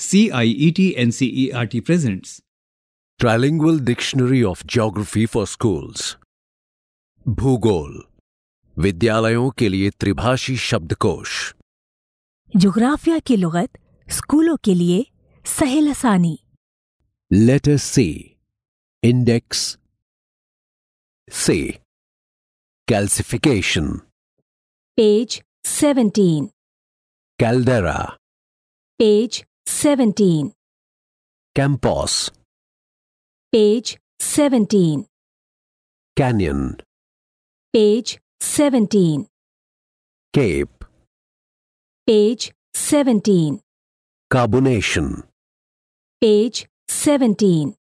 CIET NCERT presents Trilingual Dictionary of Geography for Schools भूगोल विद्यालयों के लिए त्रिभाषी शब्दकोश जोग्राफिया की लुगत स्कूलों के लिए सहेल आसानी लेटर सी इंडेक्स से calcification page 17 caldera page 17. Campos. Page 17. Canyon. Page 17. Cape. Page 17. Carbonation. Page 17.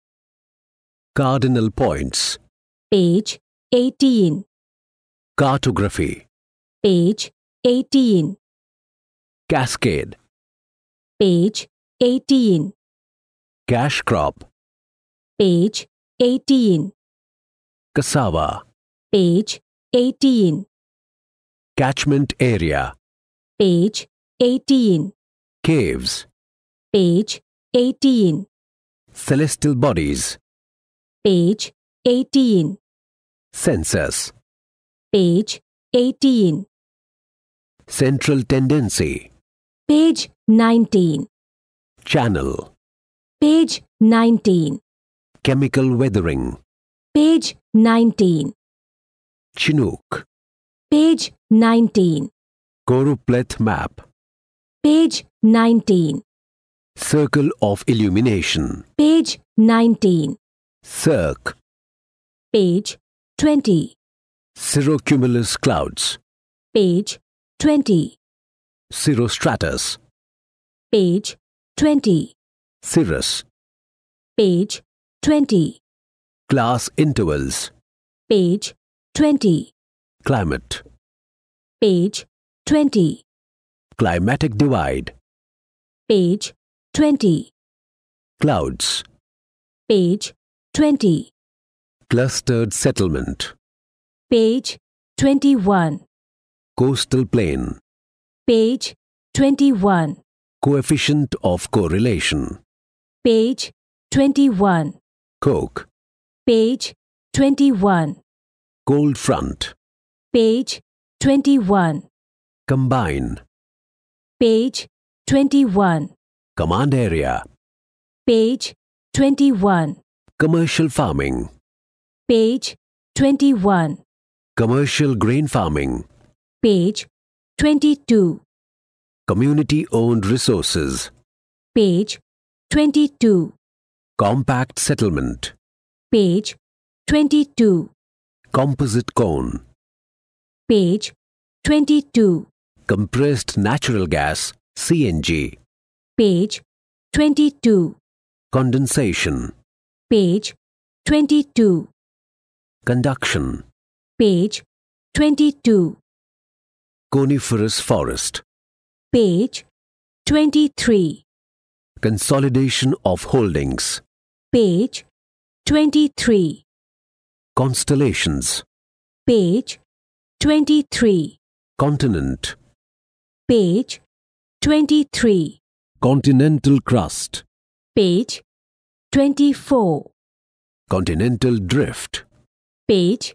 Cardinal points. Page 18. Cartography. Page 18. Cascade. Page 18. Cash crop. Page 18. Cassava. Page 18. Catchment area. Page 18. Caves. Page 18. Celestial bodies. Page 18. Census. Page 18. Central tendency. Page 19. Channel. Page 19. Chemical Weathering. Page 19. Chinook. Page 19. Korupleth Map. Page 19. Circle of Illumination. Page 19. Cirque. Page 20. Cirrocumulus clouds. Page 20. Cirrostratus. Page 20. Cirrus. Page 20. Class intervals. Page 20. Climate. Page 20. Climatic divide. Page 20. Clouds. Page 20. Clustered settlement. Page 21. Coastal plain. Page 21 coefficient of correlation. Page 21. Coke. Page 21. Cold front. Page 21. Combine. Page 21. Command area. Page 21. Commercial farming. Page 21. Commercial grain farming. Page 22. Community Owned Resources. Page 22. Compact Settlement. Page 22. Composite Cone. Page 22. Compressed Natural Gas, CNG. Page 22. Condensation. Page 22. Conduction. Page 22. Coniferous Forest. Page 23. Consolidation of holdings. Page 23. Constellations. Page 23. Continent. Page 23. Continental crust. Page 24. Continental drift. Page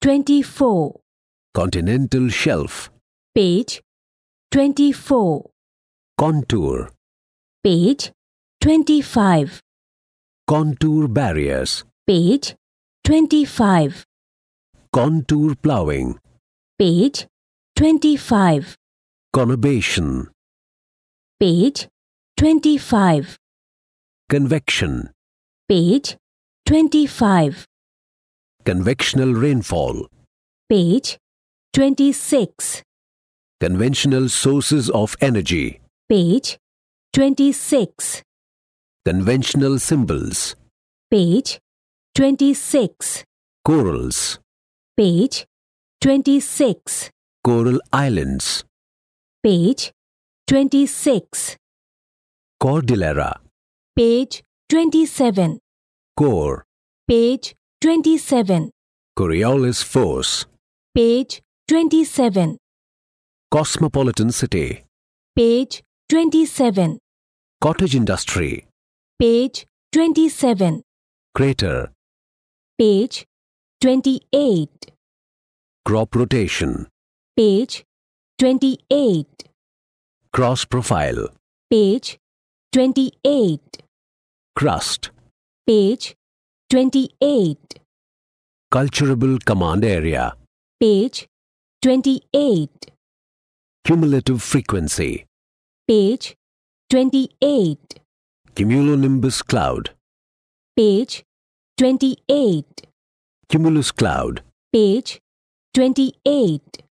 24. Continental shelf. Page 24. Contour. Page 25. Contour barriers. Page 25. Contour ploughing. Page 25. Conurbation. Page 25. Convection. Page 25. Convectional rainfall. Page 26. Conventional sources of energy. Page 26. Conventional symbols. Page 26. Corals. Page 26. Coral islands. Page 26. Cordillera. Page 27. Core. Page 27. Coriolis force. Page 27. Cosmopolitan City. Page 27. Cottage Industry. Page 27. Crater. Page 28. Crop Rotation. Page 28. Cross Profile. Page 28. Crust. Page 28. Culturable Command Area. Page 28. Cumulative frequency. Page 28. Cumulonimbus cloud. Page 28. Cumulus cloud. Page 28.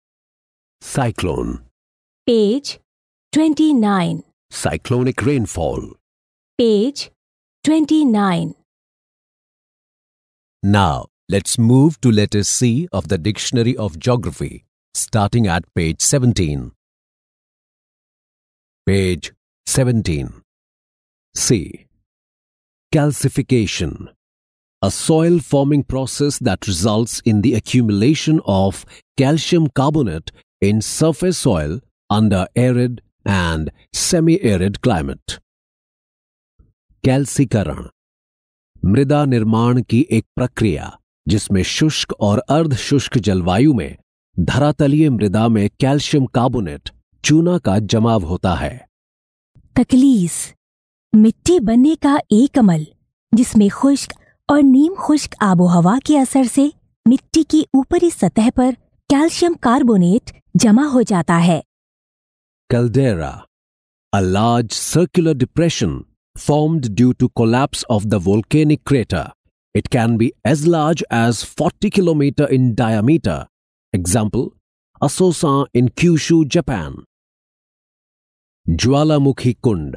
Cyclone. Page 29. Cyclonic rainfall. Page 29. Now, let's move to letter C of the Dictionary of Geography, starting at page 17. page 17. C. Calcification a soil forming process that results in the accumulation of calcium carbonate in surface soil under arid and semi-arid climate. कैल्सीकरण मृदा निर्माण की एक प्रक्रिया जिसमें शुष्क और अर्ध शुष्क जलवायु में धरातलीय मृदा में कैल्शियम कार्बोनेट चूना का जमाव होता है तकलीस मिट्टी बनने का एक अमल जिसमें खुश्क और नीम खुश्क आबोहवा के असर से मिट्टी की ऊपरी सतह पर कैल्शियम कार्बोनेट जमा हो जाता है caldera a large circular depression formed due to collapse of the volcanic crater it can be as large as 40 kilometre in diameter. Example Asosan in Kyushu Japan ज्वालामुखी कुंड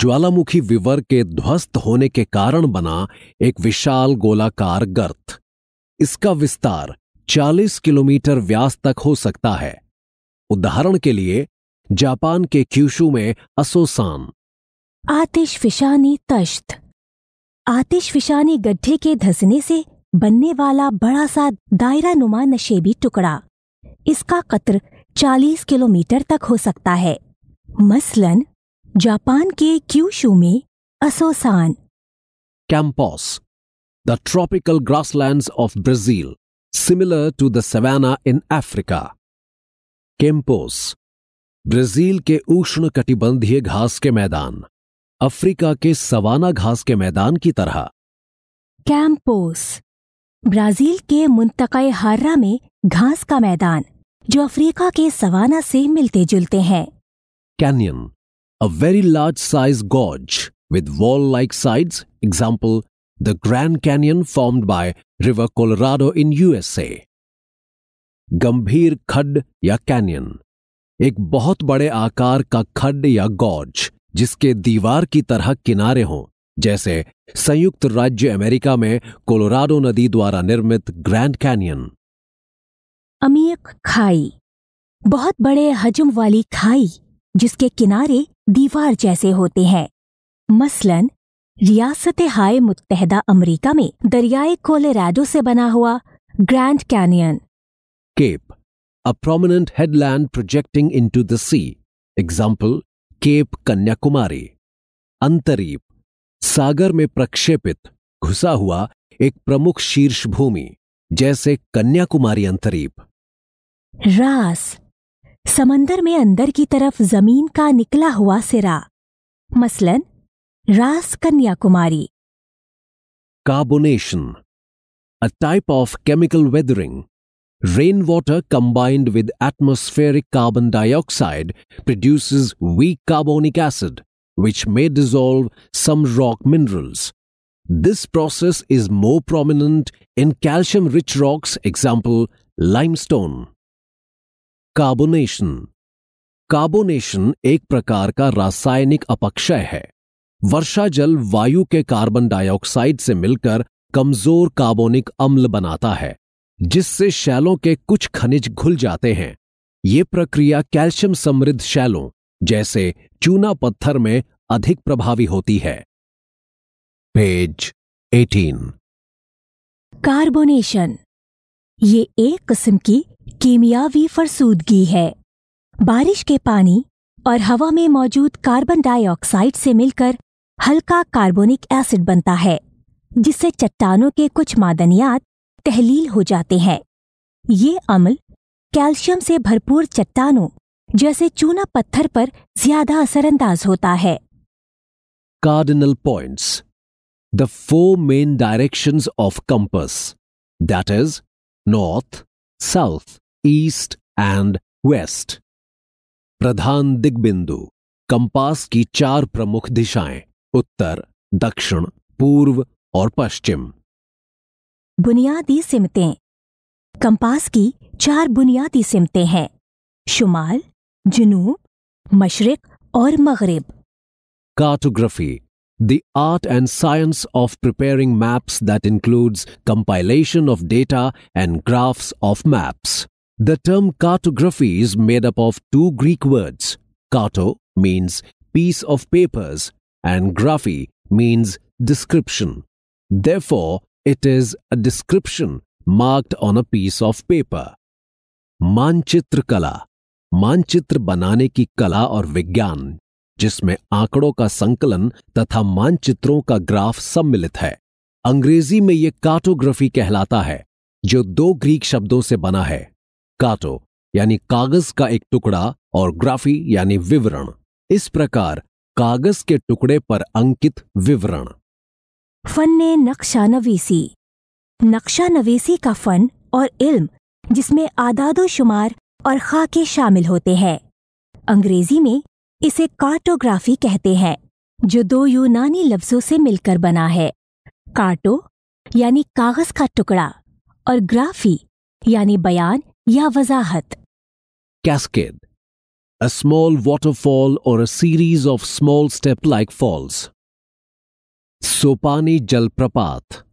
ज्वालामुखी विवर के ध्वस्त होने के कारण बना एक विशाल गोलाकार गर्त इसका विस्तार 40 किलोमीटर व्यास तक हो सकता है उदाहरण के लिए जापान के क्यूशू में असोसान आतिशफिशानी तश्त विशानी गड्ढे के धसने से बनने वाला बड़ा सा दायरा नुमा नशेबी टुकड़ा इसका कत्र 40 किलोमीटर तक हो सकता है मसलन जापान के क्यूशू में Asosan campos the tropical grasslands of Brazil similar to the savanna in Africa campos Brazil के उष्ण कटिबंधीय घास के मैदान अफ्रीका के सवाना घास के मैदान की तरह कैंपोस ब्राजील के मुंतक हार्रा में घास का मैदान जो अफ्रीका के सवाना से मिलते जुलते हैं canyon a very large size gorge with wall like sides example the Grand Canyon formed by river Colorado in USA गंभीर खड्ड या कैनियन एक बहुत बड़े आकार का खड्ड या गॉज जिसके दीवार की तरह किनारे हों जैसे संयुक्त राज्य अमेरिका में कोलोराडो नदी द्वारा निर्मित ग्रैंड कैनियन अमीक खाई बहुत बड़े हजम वाली खाई जिसके किनारे दीवार जैसे होते हैं मसलन रियासत हाय मुतहदा अमेरिका में दरियाए कोलोराडो से बना हुआ Grand Canyon cape a prominent headland projecting into the sea example cape Kanyakumari अंतरीप सागर में प्रक्षेपित घुसा हुआ एक प्रमुख शीर्ष भूमि जैसे कन्याकुमारी अंतरीप रास समंदर में अंदर की तरफ जमीन का निकला हुआ सिरा मसलन रास Kanyakumari carbonation a type of chemical weathering rain water combined with atmospheric carbon dioxide produces weak carbonic acid which may dissolve some rock minerals. This process is more prominent in calcium rich rocks, example limestone. Carbonation carbonation एक प्रकार का रासायनिक अपक्षय है वर्षा जल वायु के carbon dioxide से मिलकर कमजोर कार्बोनिक अम्ल बनाता है जिससे शैलों के कुछ खनिज घुल जाते हैं ये प्रक्रिया कैल्शियम समृद्ध शैलों जैसे चूना पत्थर में अधिक प्रभावी होती है पेज 18 कार्बोनेशन ये एक किस्म की कीमियावी फरसूदगी है बारिश के पानी और हवा में मौजूद कार्बन डाइऑक्साइड से मिलकर हल्का कार्बोनिक एसिड बनता है जिससे चट्टानों के कुछ मादनियात तहलील हो जाते हैं ये अम्ल कैल्शियम से भरपूर चट्टानों जैसे चूना पत्थर पर ज्यादा असरअंदाज होता है cardinal points the four main direction of compass that is north south east and west प्रधान दिग्बिंदु कंपास की चार प्रमुख दिशाएं उत्तर दक्षिण पूर्व और पश्चिम बुनियादी सिमतें कंपास की चार बुनियादी सिमतें हैं शुमाल जुनूब मशरक और मगरब Cartography The art and science of preparing maps that includes compilation of data and graphs of maps. The term cartography is made up of two Greek words. Carto means piece of papers and graphy means description. Therefore, it is a description marked on a piece of paper. Manchitrkala मानचित्र बनाने की कला और विज्ञान जिसमें आंकड़ों का संकलन तथा मानचित्रों का ग्राफ सम्मिलित है अंग्रेजी में यह कार्टोग्राफी कहलाता है जो दो ग्रीक शब्दों से बना है काटो यानी कागज का एक टुकड़ा और ग्राफी यानी विवरण इस प्रकार कागज के टुकड़े पर अंकित विवरण फन ने नक्शा नवेसी नक्शा नवेसी का फन और इल्म जिसमें आदादो शुमार और खाके शामिल होते हैं अंग्रेजी में इसे कार्टोग्राफी कहते हैं जो दो यूनानी लफ्जों से मिलकर बना है कार्टो यानी कागज का टुकड़ा और ग्राफी यानी बयान या वजाहत cascade a small waterfall or a series of small step like falls सोपानी जलप्रपात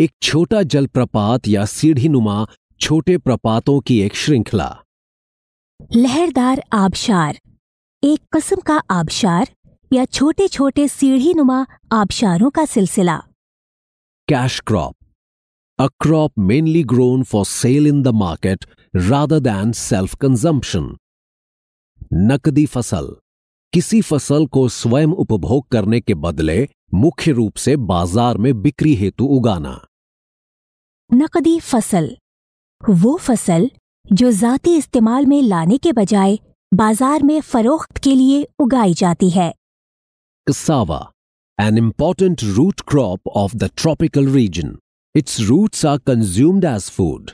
एक छोटा जलप्रपात या सीढ़ी नुमा छोटे प्रपातों की एक श्रृंखला लहरदार आबशार एक कस्म का आबशार या छोटे छोटे सीढ़ी नुमा आबशारों का सिलसिला cash crop a crop mainly grown for sale in the market rather than self consumption नकदी फसल किसी फसल को स्वयं उपभोग करने के बदले मुख्य रूप से बाजार में बिक्री हेतु उगाना नकदी फसल वो फसल जो ज़ाती इस्तेमाल में लाने के बजाय बाजार में फरोख्त के लिए उगाई जाती है cassava an important root crop of the tropical region its roots are consumed as food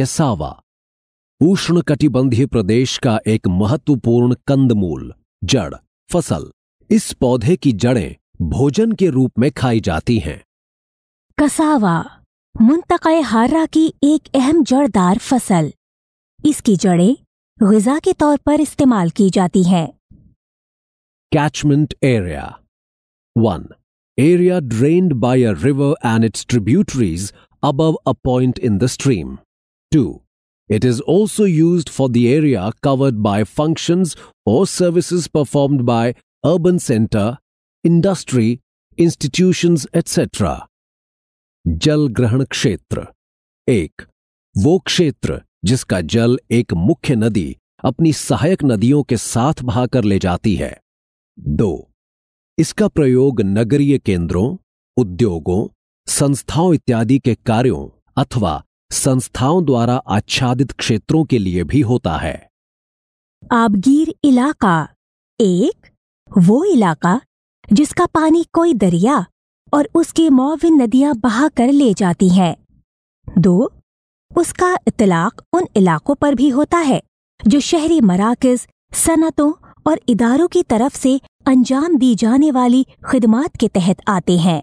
cassava उष्ण कटिबंधीय प्रदेश का एक महत्वपूर्ण कंदमूल जड़ फसल इस पौधे की जड़ें भोजन के रूप में खाई जाती हैं कसावा मुंतक हारा की एक अहम जड़दार फसल इसकी जड़ें गजा के तौर पर इस्तेमाल की जाती हैं catchment area one area drained by a river and its tributaries up a point in the stream two it is also use for the area covered by function or services performed by urban centre industry institution etcetera जल ग्रहण क्षेत्र एक वो क्षेत्र जिसका जल एक मुख्य नदी अपनी सहायक नदियों के साथ बहाकर ले जाती है दो इसका प्रयोग नगरीय केंद्रों उद्योगों संस्थाओं इत्यादि के कार्यों अथवा संस्थाओं द्वारा आच्छादित क्षेत्रों के लिए भी होता है आबगीर इलाका एक वो इलाका जिसका पानी कोई दरिया और उसकी मौविन नदियां बहा कर ले जाती हैं दो उसका इतलाक उन इलाकों पर भी होता है जो शहरी मराकज सनतों और इदारों की तरफ से अंजाम दी जाने वाली खिदमत के तहत आते हैं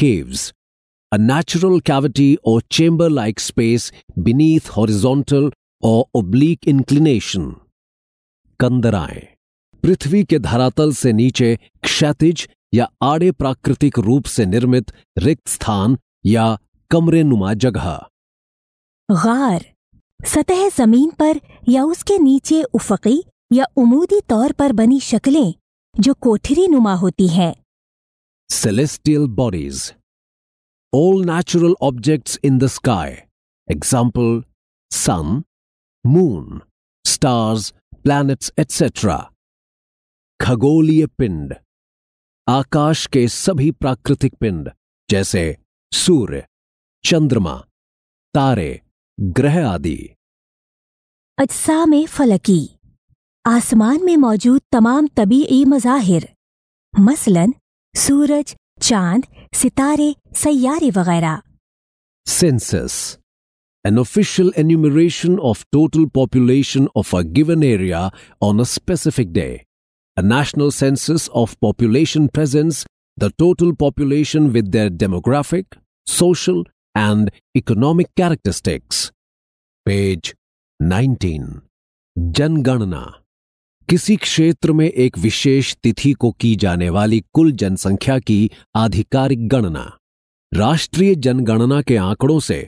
caves a natural cavity or chamber like space beneath horizontal or oblique inclination कंदराएं पृथ्वी के धरातल से नीचे क्षैतिज या आड़े प्राकृतिक रूप से निर्मित रिक्त स्थान या कमरे नुमा जगह गार सतह जमीन पर या उसके नीचे उफकी या उमूदी तौर पर बनी शक्लें जो कोठरी नुमा होती हैं celestial bodies all natural objects in the sky example sun moon stars planets etcetera खगोलीय पिंड आकाश के सभी प्राकृतिक पिंड जैसे सूर्य चंद्रमा तारे ग्रह आदि अजसा में फलकी आसमान में मौजूद तमाम तबी मज़ाहिर मसलन सूरज चांद सितारे सैारे वगैरह census an official enumeration of total population of a given area on a specific day a national census of population presents the total population with their demographic, social, and economic characteristics. Page 19 जनगणना किसी क्षेत्र में एक विशेष तिथि को की जाने वाली कुल जनसंख्या की आधिकारिक गणना राष्ट्रीय जनगणना के आंकड़ों से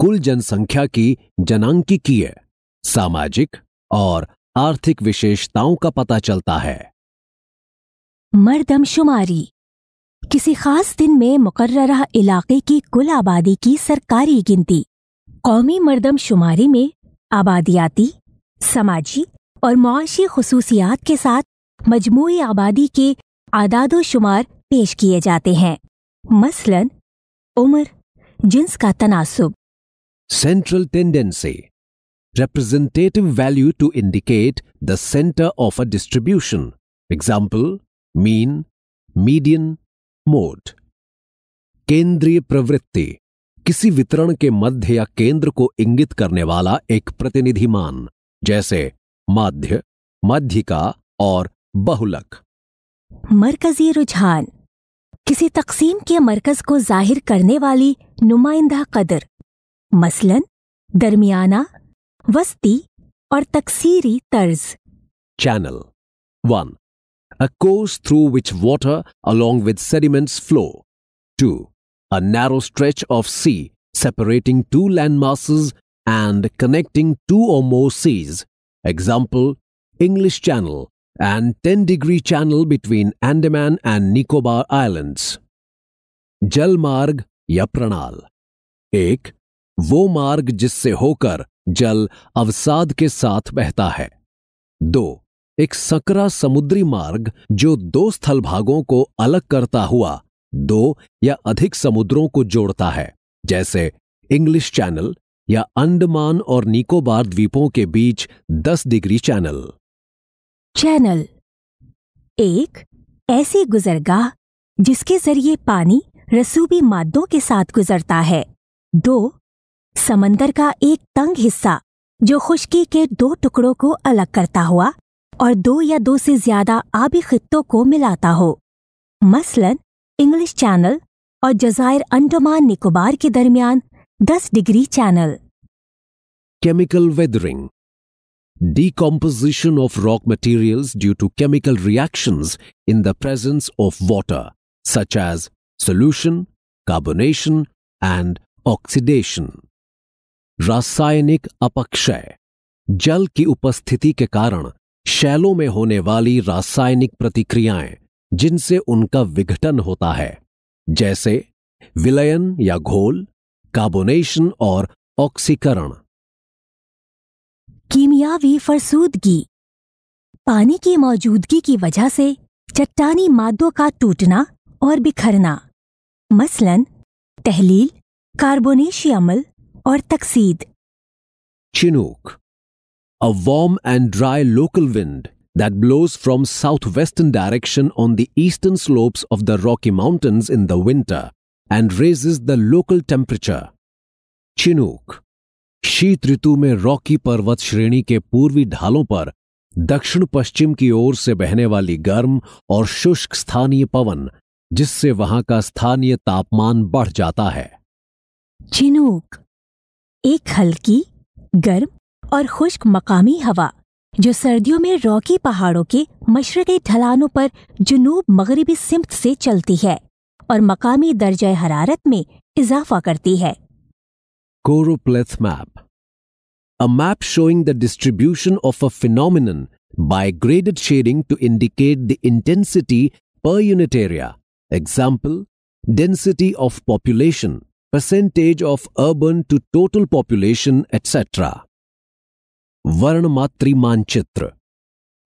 कुल जनसंख्या की जनांकीय सामाजिक और आर्थिक विशेषताओं का पता चलता है मरदमशुमारी किसी खास दिन में मुकर्रा इलाके की कुल आबादी की सरकारी गिनती कौमी मरदमशुमारी में आबादियाती समाजी और मुआशी खसूसियात के साथ मजमू आबादी के आदाद शुमार पेश किए जाते हैं मसलन उम्र जिन्स का तनासुब central tendency representative value to indicate the center of a distribution. Mean median mode केंद्रीय प्रवृत्ति किसी वितरण के मध्य या केंद्र को इंगित करने वाला एक प्रतिनिधिमान जैसे माध्य मध्यिका और बहुलक मरकजी रुझान किसी तकसीम के मरकज को जाहिर करने वाली नुमाइंदा कदर मसलन दरमियाना वस्ती और तकसीरी तर्ज channel one a course through which water along with sediments flow. 2. A narrow stretch of sea separating two landmasses and connecting two or more seas. Example, English Channel and 10 degree channel between Andaman and Nicobar Islands. Jalmarg Yapranal. या प्रणाल एक वो मार्ग जिससे होकर जल अवसाद के साथ बहता है दो एक सकरा समुद्री मार्ग जो दो स्थल भागों को अलग करता हुआ दो या अधिक समुद्रों को जोड़ता है जैसे इंग्लिश चैनल या अंडमान और निकोबार द्वीपों के बीच 10 डिग्री चैनल चैनल एक ऐसी गुजरगाह जिसके जरिए पानी रसूबी मादों के साथ गुजरता है दो समंदर का एक तंग हिस्सा जो खुश्की के दो टुकड़ों को अलग करता हुआ और दो या दो से ज्यादा आबी खत्तों को मिलाता हो मसलन इंग्लिश चैनल और जजायर अंडमान निकोबार के दरमियान दस degree channel chemical weathering decomposition of rock material due to chemical reaction in the presence of water such as solution carbonation and oxidation रासायनिक अपक्षय जल की उपस्थिति के कारण शैलों में होने वाली रासायनिक प्रतिक्रियाएं जिनसे उनका विघटन होता है जैसे विलयन या घोल कार्बोनेशन और ऑक्सीकरण कीमियावी फरसूदगी पानी की मौजूदगी की वजह से चट्टानी मादों का टूटना और बिखरना मसलन तहलील कार्बोनेशी अमल और तकसीद chinook a warm and dry local wind that blows from southwestern direction on the eastern slopes of the Rocky Mountains in the winter and raises the local temperature. Chinook शीत ऋतु में रॉकी पर्वत श्रेणी के पूर्वी ढालों पर दक्षिण पश्चिम की ओर से बहने वाली गर्म और शुष्क स्थानीय पवन जिससे वहां का स्थानीय तापमान बढ़ जाता है चिनूक एक हल्की गर्म और खुश्क मकामी हवा जो सर्दियों में रॉकी पहाड़ों के मशरकी ढलानों पर जनूब मगरबी सिमत से चलती है और मकामी दर्ज हरारत में इजाफा करती है choropleth map a map showing the distribution of a phenomenon by graded shading to indicate the intensity per unit area example density of population percentage of urban to total population etcetera वर्णमात्री मानचित्र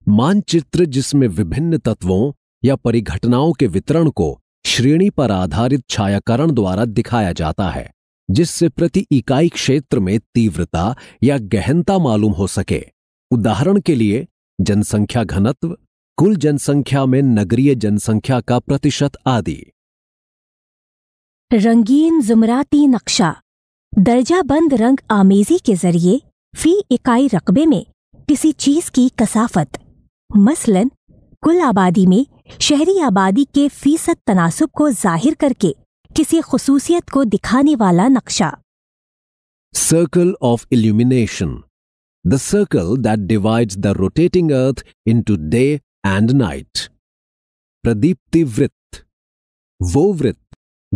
मानचित्र जिसमें विभिन्न तत्वों या परिघटनाओं के वितरण को श्रेणी पर आधारित छायाकरण द्वारा दिखाया जाता है जिससे प्रति इकाई क्षेत्र में तीव्रता या गहनता मालूम हो सके उदाहरण के लिए जनसंख्या घनत्व कुल जनसंख्या में नगरीय जनसंख्या का प्रतिशत आदि रंगीन जुमराती नक्शा दर्जाबंद रंग आमेजी के जरिए फी इकाई रकबे में किसी चीज की कसाफत मसलन कुल आबादी में शहरी आबादी के फीसद तनासुब को जाहिर करके किसी खसूसियत को दिखाने वाला नक्शा circle of illumination the circle that divides the rotating earth into day and night प्रदीप्ति वृत्त वो वृत्त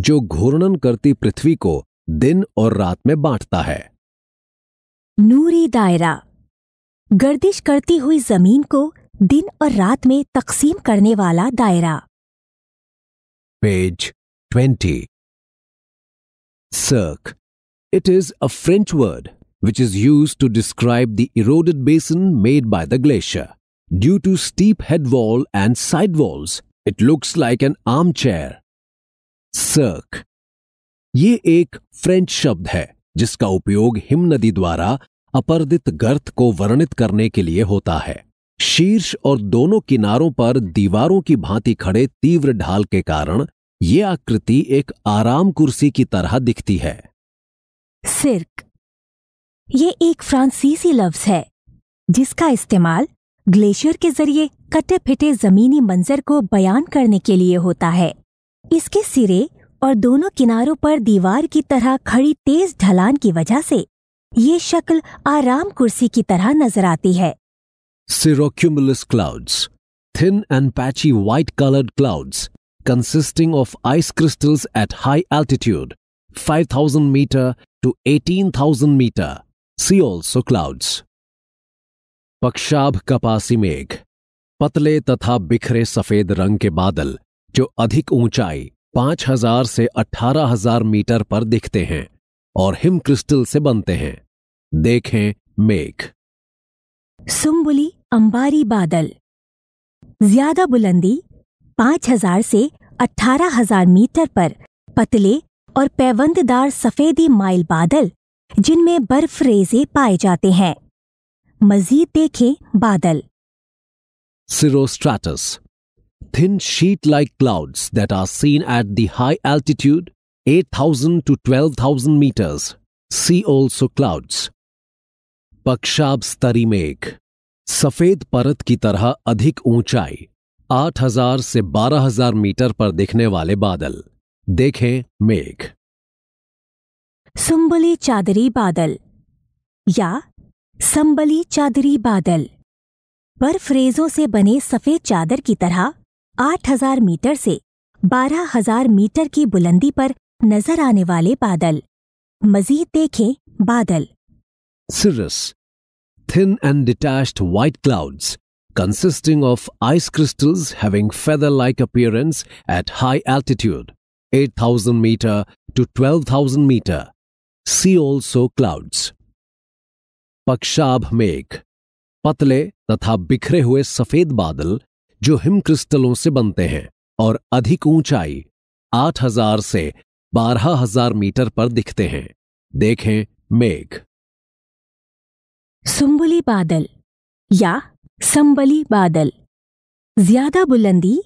जो घूर्णन करती पृथ्वी को दिन और रात में बांटता है नूरी दायरा गर्दिश करती हुई जमीन को दिन और रात में तकसीम करने वाला दायरा page twenty cirque it is a French word which is use to describe the eroded basin made by the glacier due to steep head wall and side walls it looks like an arm chair cirque ये एक French शब्द है जिसका उपयोग him नदी द्वारा अपर्दित गर्त को वर्णित करने के लिए होता है शीर्ष और दोनों किनारों पर दीवारों की भांति खड़े तीव्र ढाल के कारण ये आकृति एक आराम कुर्सी की तरह दिखती है सिर्क ये एक फ्रांसीसी लफ्ज है जिसका इस्तेमाल ग्लेशियर के जरिए कटे फिटे जमीनी मंजर को बयान करने के लिए होता है इसके सिरे और दोनों किनारों पर दीवार की तरह खड़ी तेज ढलान की वजह से ये शक्ल आराम कुर्सी की तरह नजर आती है cirrocumulus clouds thin and patchy white coloured clouds consisting of ice crystals at high altitude 5000 metre to 18000 metre see also clouds पक्षाभ कपासी मेघ पतले तथा बिखरे सफेद रंग के बादल जो अधिक ऊंचाई 5000 से 18000 मीटर पर दिखते हैं और हिम क्रिस्टल से बनते हैं देखें मेघ सुम्बुली अंबारी बादल ज्यादा बुलंदी 5000 से 18000 मीटर पर पतले और पैवंददार सफेदी माइल बादल जिनमें बर्फ रेजे पाए जाते हैं मजीद देखें बादल cirrostratus thin sheet like clouds that are seen at the high altitude 8,000 to 12,000 meters. See also clouds. पक्षाब स्तरी मेघ सफेद परत की तरह अधिक ऊंचाई 8000 से 12000 मीटर पर दिखने वाले बादल देखें मेघ सुंबली चादरी बादल या संबली चादरी बादल बर्फरेजों से बने सफेद चादर की तरह 8000 मीटर से 12000 मीटर की बुलंदी पर नजर आने वाले बादल मजीद देखें बादल cirrus thin and detach white clouds consisting of ice crystals having feather like appearance at high altitude 8000 metre to 12000 metre see also clouds पक्षाभ मेघ पतले तथा बिखरे हुए सफेद बादल जो हिम क्रिस्टलों से बनते हैं और अधिक ऊंचाई 8000 से बारह हजार मीटर पर दिखते हैं देखें मेघ सुम्बुली बादल या संबली बादल ज्यादा बुलंदी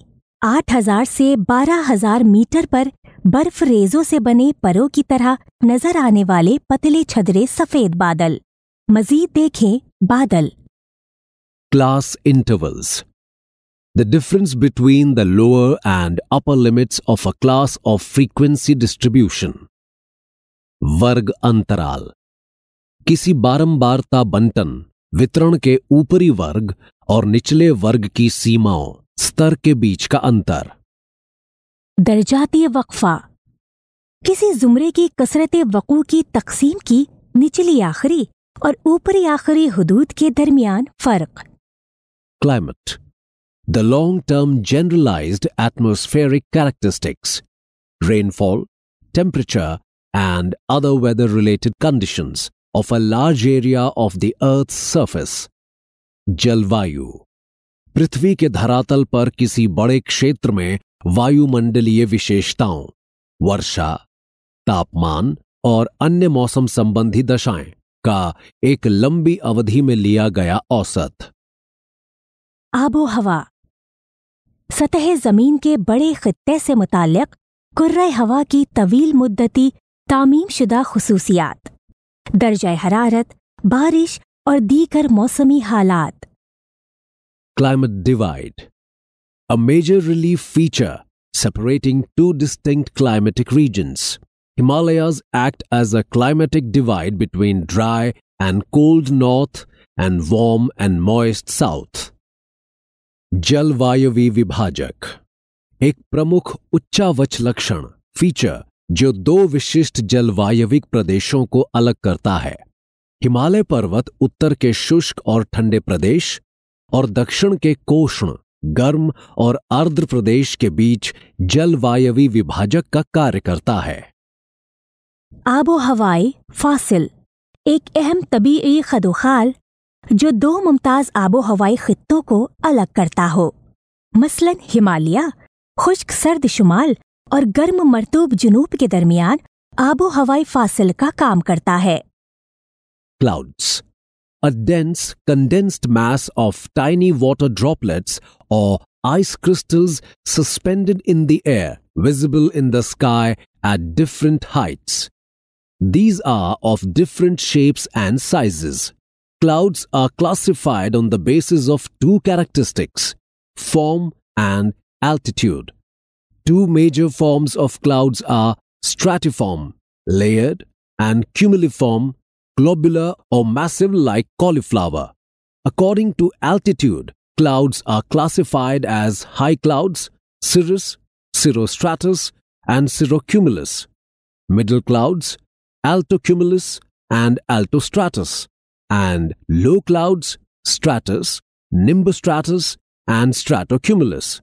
8000 से 12000 मीटर पर बर्फ रेजों से बने परों की तरह नजर आने वाले पतले छदरे सफेद बादल मजीद देखें बादल class intervals The difference between the lower and upper limits of a class of frequency distribution. वर्ग अंतराल किसी बारंबारता बंटन वितरण के ऊपरी वर्ग और निचले वर्ग की सीमाओं स्तर के बीच का अंतर दर्जातीय वक्फा किसी जुमरे की कसरत वकू की तकसीम की निचली आखिरी और ऊपरी आखिरी हदूद के दरमियान फर्क climate the long-term generalized atmospheric characteristics, rainfall, temperature, and other weather-related conditions of a large area of the Earth's surface. Jalvayu. पृथ्वी के धरातल पर किसी बड़े क्षेत्र में वायुमंडलीय विशेषताओं वर्षा तापमान और अन्य मौसम संबंधी दशाएं का एक लंबी अवधि में लिया गया औसत आबोहवा सतह जमीन के बड़े खत्ते से मुतक कुर्र हवा की तवील मुद्दती तामीम शुदा खसूसियात दर्ज हरारत बारिश और दीगर मौसमी हालात climate divide a major relief feature separating two distinct climatic regions Himalayas act as a climatic divide between dry and cold north and warm and moist south जलवायवी विभाजक एक प्रमुख उच्चावच लक्षण फीचर जो दो विशिष्ट जलवायविक प्रदेशों को अलग करता है हिमालय पर्वत उत्तर के शुष्क और ठंडे प्रदेश और दक्षिण के कोष्ण गर्म और आर्द्र प्रदेश के बीच जलवायवी विभाजक का कार्य करता है आबोहवाई फासिल एक अहम तबीयी खदोखाल जो दो मुमताज आबो हवाई खित्तों को अलग करता हो मसलन हिमालय खुश्क सर्द शुमाल और गर्म मरतूब जुनूब के दरमियान आबो हवाई फासिल का काम करता है clouds a dense condensed mass of tiny water droplets or ice crystals suspended in the air visible in the sky at different heights these are of different shapes and sizes clouds are classified on the basis of two characteristics form and altitude. Two major forms of clouds are stratiform, layered, and cumuliform, globular or massive like cauliflower. According to altitude, clouds are classified as high clouds, cirrus, cirrostratus, and cirrocumulus, middle clouds, altocumulus, and altostratus, and low clouds, stratus, nimbostratus, and stratocumulus.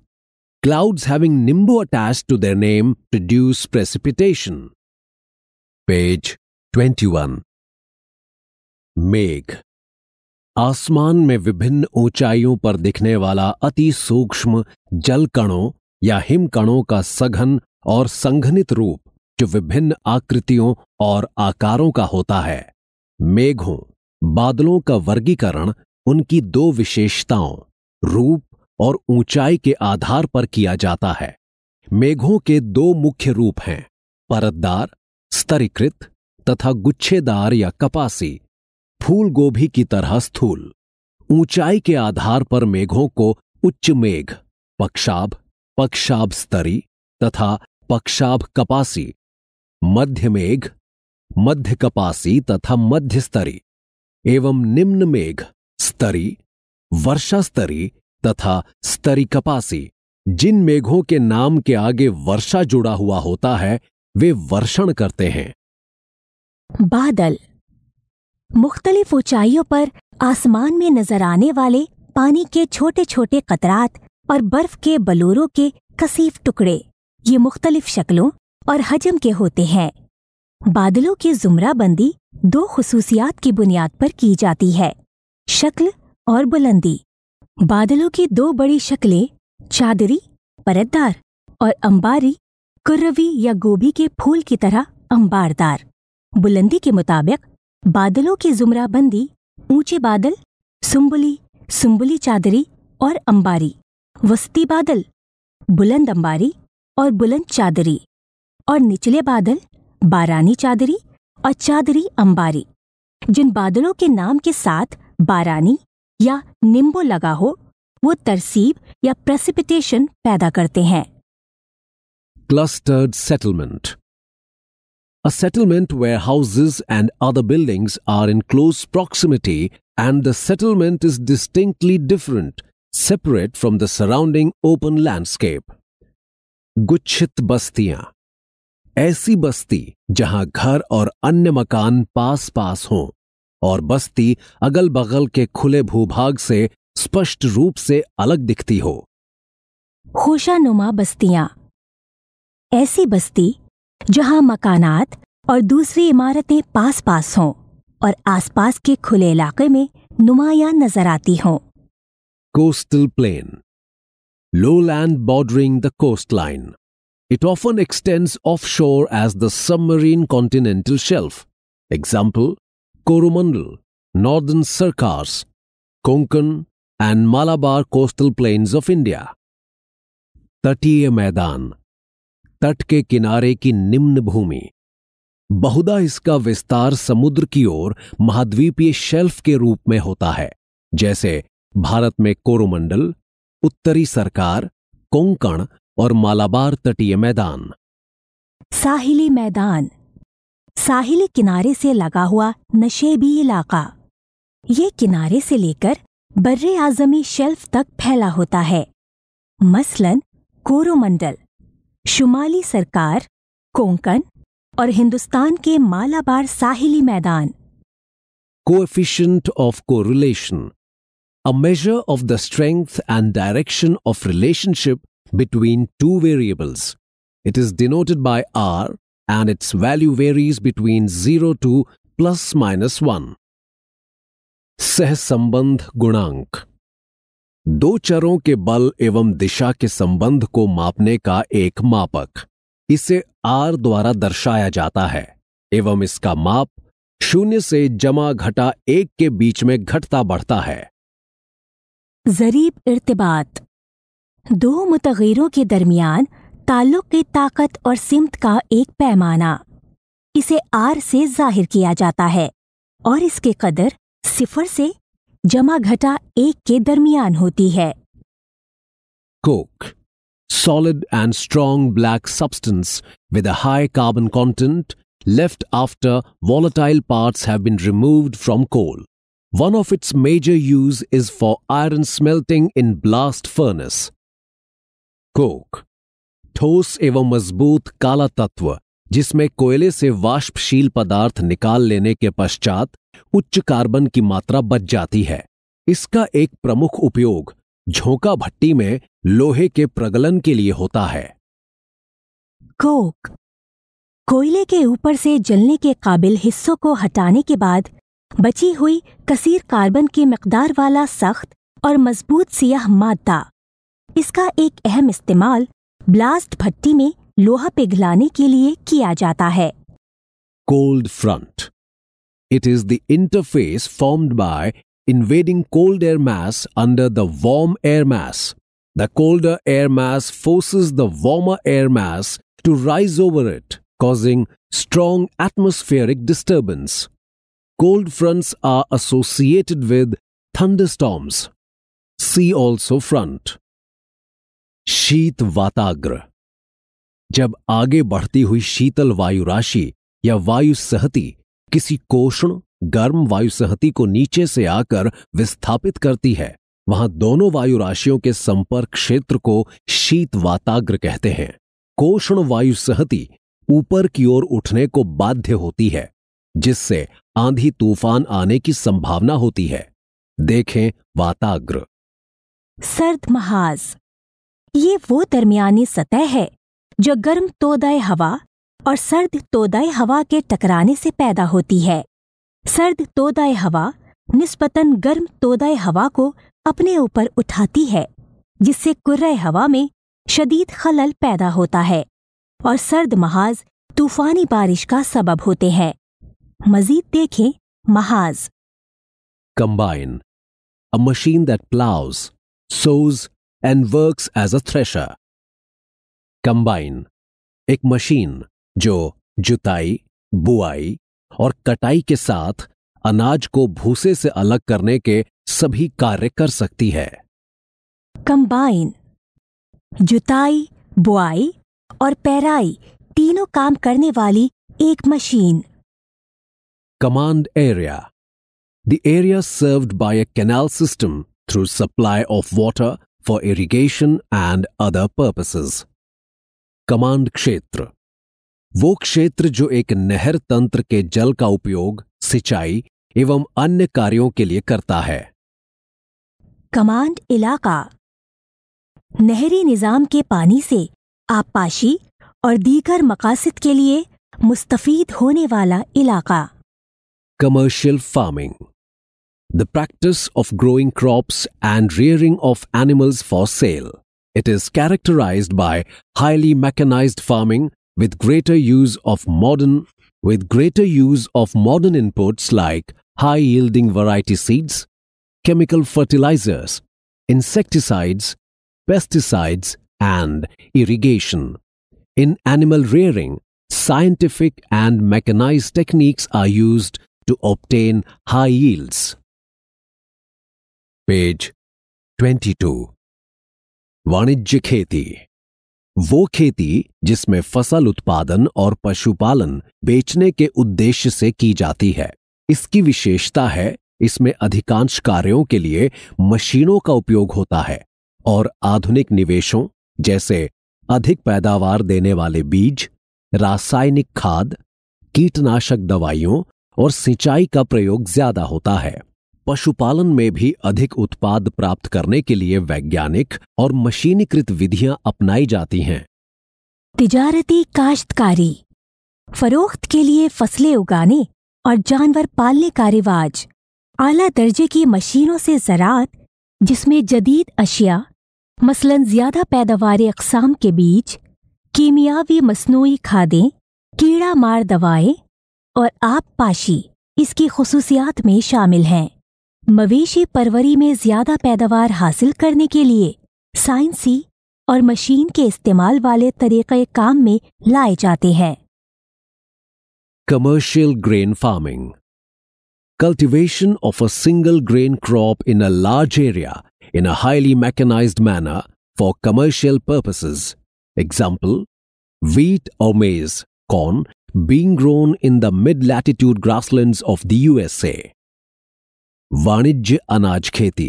Clouds having nimbo attached to their name produce precipitation. Page 21 मेघ आसमान में विभिन्न ऊंचाइयों पर दिखने वाला अति सूक्ष्म जल कणों या हिम कणों का सघन और संघनित रूप जो विभिन्न आकृतियों और आकारों का होता है मेघों बादलों का वर्गीकरण उनकी दो विशेषताओं रूप और ऊंचाई के आधार पर किया जाता है मेघों के दो मुख्य रूप हैं परतदार स्तरीकृत तथा गुच्छेदार या कपासी फूल गोभी की तरह स्थूल ऊंचाई के आधार पर मेघों को उच्च मेघ पक्षाभ पक्षाभ स्तरी तथा पक्षाभ कपासी मध्य मेघ मध्य कपासी तथा मध्य स्तरी एवं निम्न मेघ स्तरी वर्षा स्तरी तथा स्तरी कपासी जिन मेघों के नाम के आगे वर्षा जुड़ा हुआ होता है वे वर्षण करते हैं बादल मुख्तलिफ ऊंचाइयों पर आसमान में नजर आने वाले पानी के छोटे छोटे कतरात और बर्फ के बलूरों के कसीफ टुकड़े ये मुख्तलिफ शक्लों और हजम के होते हैं बादलों की जुमराबंदी दो खसूसियात की बुनियाद पर की जाती है शक्ल और बुलंदी बादलों की दो बड़ी शक्लें चादरी परतदार और अंबारी कुर्रवी या गोभी के फूल की तरह अंबारदार बुलंदी के मुताबिक बादलों की जुमराबंदी ऊंचे बादल सुम्बुली सुम्बुली चादरी और अंबारी वस्ती बादल बुलंद अंबारी और बुलंद चादरी और निचले बादल बारानी चादरी और चादरी अंबारी जिन बादलों के नाम के साथ बारानी या निम्बो लगा हो वो तरसीब या प्रेसिपिटेशन पैदा करते हैं clustered settlement a settlement where houses and other buildings are in close proximity and the settlement is distinctly different separate from the surrounding open landscape गुच्छित बस्तियां ऐसी बस्ती जहां घर और अन्य मकान पास पास हों और बस्ती अगल बगल के खुले भूभाग से स्पष्ट रूप से अलग दिखती हो खुशानुमा बस्तियां ऐसी बस्ती जहां मकानात और दूसरी इमारतें पास पास हों और आसपास के खुले इलाके में नुमाया नजर आती हों coastal plain low land bordering the coast line It often extends offshore as the submarine continental shelf. Example, Coromandel, Northern Sarkars, Konkan and Malabar coastal plains of India. Tatiya Maidan तट के किनारे की निम्न भूमि बहुधा इसका विस्तार समुद्र की ओर महाद्वीपीय शेल्फ के रूप में होता है जैसे भारत में कोरोमंडल उत्तरी सरकार कोंकण और मालाबार तटीय मैदान साहिली मैदान साहिली किनारे से लगा हुआ नशेबी इलाका ये किनारे से लेकर बर्रे आजमी शेल्फ तक फैला होता है मसलन कोरोमंडल शुमाली सरकार कोंकण और हिंदुस्तान के मालाबार साहिली मैदान coefficient of correlation a major of the strength and direction of relationship between two variables. It is denoted by r and its value varies between 0 to plus minus 1. सहसंबंध गुणांक दो चरों के बल एवं दिशा के संबंध को मापने का एक मापक इसे आर द्वारा दर्शाया जाता है एवं इसका माप शून्य से जमा घटा एक के बीच में घटता बढ़ता है जरीब इर्तबात दो मुतगैरों के दरमियान ताल्लुक की ताकत और सिमत का एक पैमाना इसे आर से जाहिर किया जाता है और इसके कदर सिफर से जमा घटा एक के दरमियान होती है coke solid and strong black substance with high carbon content left after volatile part have been removed from coal one of its major use is for iron smelting in blast furnace coke ठोस एवं मजबूत काला तत्व जिसमें कोयले से वाष्पशील पदार्थ निकाल लेने के पश्चात उच्च कार्बन की मात्रा बच जाती है इसका एक प्रमुख उपयोग झोंका भट्टी में लोहे के प्रगलन के लिए होता है कोक कोयले के ऊपर से जलने के काबिल हिस्सों को हटाने के बाद बची हुई कसीर कार्बन की मकदार वाला सख्त और मजबूत सियाह मादा इसका एक अहम इस्तेमाल ब्लास्ट भट्टी में लोहा पिघलाने के लिए किया जाता है cold front it is the interface formed by invading cold air mass under the warm air mass the cold air mass forces the warm air mass to rise over it causing strong atmospheric disturbance cold fronts are associated with thunderstorms see also front शीत वाताग्र जब आगे बढ़ती हुई शीतल वायु राशि या वायु सहती किसी कोष्ण गर्म वायु सहती को नीचे से आकर विस्थापित करती है वहां दोनों वायु राशियों के संपर्क क्षेत्र को शीत वाताग्र कहते हैं कोष्ण वायु सहती ऊपर की ओर उठने को बाध्य होती है जिससे आंधी तूफान आने की संभावना होती है देखें वाताग्र सर्द महाज ये वो दरमियानी सतह है जो गर्म तोदय हवा और सर्द तोदय हवा के टकराने से पैदा होती है सर्द तोदय हवा निस्पतन गर्म तोदय हवा को अपने ऊपर उठाती है जिससे कुर्र हवा में शदीद खलल पैदा होता है और सर्द महाज तूफानी बारिश का सबब होते हैं मजीद देखें महाज combine a machine that ploughs sows and works as a thresher. Combine एक मशीन जो जुताई बुआई और कटाई के साथ अनाज को भूसे से अलग करने के सभी कार्य कर सकती है कंबाइन जुताई बुआई और पैराई तीनों काम करने वाली एक machine command area the area served by a canal system through supply of water for irrigation and other purposes. Command क्षेत्र वो क्षेत्र जो एक नहर तंत्र के जल का उपयोग सिंचाई एवं अन्य कार्यों के लिए करता है कमांड इलाका नहरी निजाम के पानी से आबपाशी और दीगर मकासद के लिए मुस्तफीद होने वाला इलाका commercial farming the practice of growing crops and rearing of animals for sale. It is characterized by highly mechanized farming with greater use of modern with greater use of modern inputs like high yielding variety seeds, chemical fertilizers, insecticides, pesticides and irrigation. In animal rearing, scientific and mechanized techniques are used to obtain high yields. Page 22 वाणिज्य खेती वो खेती जिसमें फसल उत्पादन और पशुपालन बेचने के उद्देश्य से की जाती है इसकी विशेषता है इसमें अधिकांश कार्यों के लिए मशीनों का उपयोग होता है और आधुनिक निवेशों जैसे अधिक पैदावार देने वाले बीज रासायनिक खाद कीटनाशक दवाइयों और सिंचाई का प्रयोग ज्यादा होता है पशुपालन में भी अधिक उत्पाद प्राप्त करने के लिए वैज्ञानिक और मशीनीकृत विधियां अपनाई जाती हैं तिजारती काश्तकारी फरोख्त के लिए फसलें उगाने और जानवर पालने का रिवाज आला दर्जे की मशीनों से ज़रात जिसमें जदीद अशिया मसलन ज़्यादा पैदावार अकसाम के बीच कीमियावी मसनू खादें कीड़ा मार दवाएं और आबपाशी इसकी खसूसियात में शामिल हैं मवेशी परवरी में ज्यादा पैदावार हासिल करने के लिए साइंसी और मशीन के इस्तेमाल वाले तरीके काम में लाए जाते हैं commercial grain farming cultivation of a single grain crop in a large area in a highly mechanize manner for commercial purposes example wheat or maize corn being grown in the mid latitude grassland of the USA वाणिज्य अनाज खेती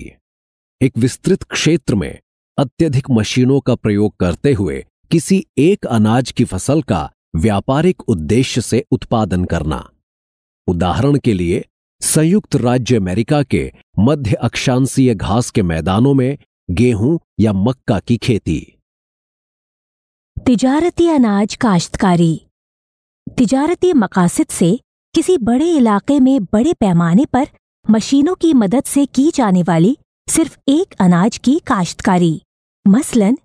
एक विस्तृत क्षेत्र में अत्यधिक मशीनों का प्रयोग करते हुए किसी एक अनाज की फसल का व्यापारिक उद्देश्य से उत्पादन करना उदाहरण के लिए संयुक्त राज्य अमेरिका के मध्य अक्षांशीय घास के मैदानों में गेहूं या मक्का की खेती तिजारती अनाज काश्तकारी तिजारती मकासद से किसी बड़े इलाके में बड़े पैमाने पर मशीनों की मदद से की जाने वाली सिर्फ एक अनाज की काश्तकारी मसलन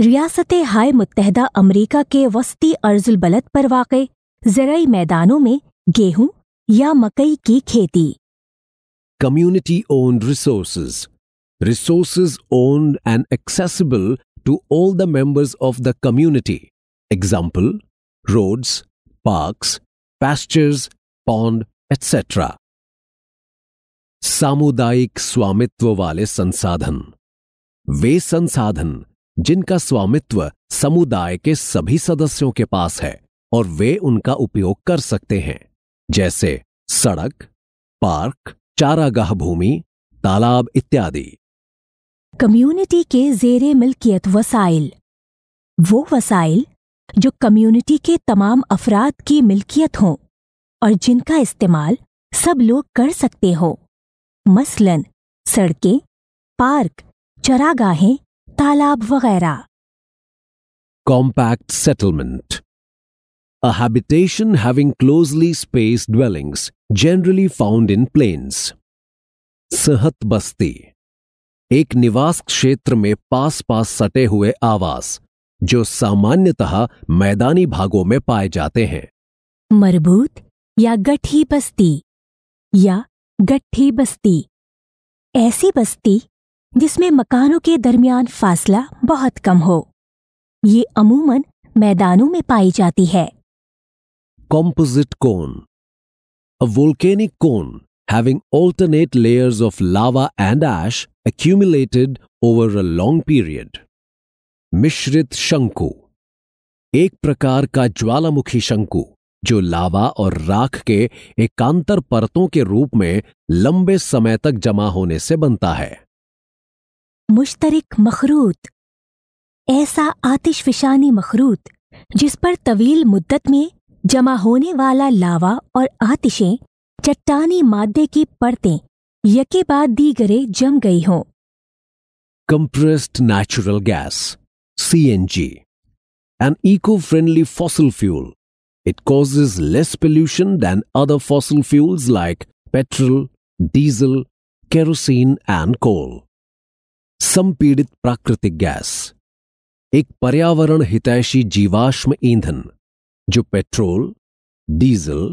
रियासत हाय मुतहदा अमरीका के वस्ती अर्जुल बलत पर वाक़ जरई मैदानों में गेहूं या मकई की खेती community own resources resources owned and accessible to all the members of the community example roads parks pastures pond etcetera सामुदायिक स्वामित्व वाले संसाधन वे संसाधन जिनका स्वामित्व समुदाय के सभी सदस्यों के पास है और वे उनका उपयोग कर सकते हैं जैसे सड़क पार्क चारागाह भूमि तालाब इत्यादि कम्युनिटी के जेरे मिल्कियत वसाइल वो वसाइल जो कम्युनिटी के तमाम अफराद की मिल्कियत हों और जिनका इस्तेमाल सब लोग कर सकते हों मसलन सड़कें पार्क चरागाहें तालाब वगैरह compact settlement A habitation having closely spaced dwellings, generally found in plains. Sahat basti, एक निवास क्षेत्र में पास पास सटे हुए आवास जो सामान्यतः मैदानी भागों में पाए जाते हैं मरबूत या गठी बस्ती या गट्ठी बस्ती ऐसी बस्ती जिसमें मकानों के दरमियान फासला बहुत कम हो ये अमूमन मैदानों में पाई जाती है composite cone a volcanic cone having alternate layers of lava and ash accumulated over a long period मिश्रित शंकु एक प्रकार का ज्वालामुखी शंकु जो लावा और राख के एकांतर परतों के रूप में लंबे समय तक जमा होने से बनता है मुश्तरक मखरूत ऐसा आतिशफिशानी मखरूत जिस पर तवील मुद्दत में जमा होने वाला लावा और आतिशें चट्टानी मादे की परतें यके बाद दी गरे जम गई हों compressed natural gas C N G an eco friendly fossil fuel It causes less pollution than other fossil fuels like petrol, diesel, kerosene and coal. संपीड़ित प्राकृतिक गैस एक पर्यावरण हितैषी जीवाश्म ईंधन जो पेट्रोल डीजल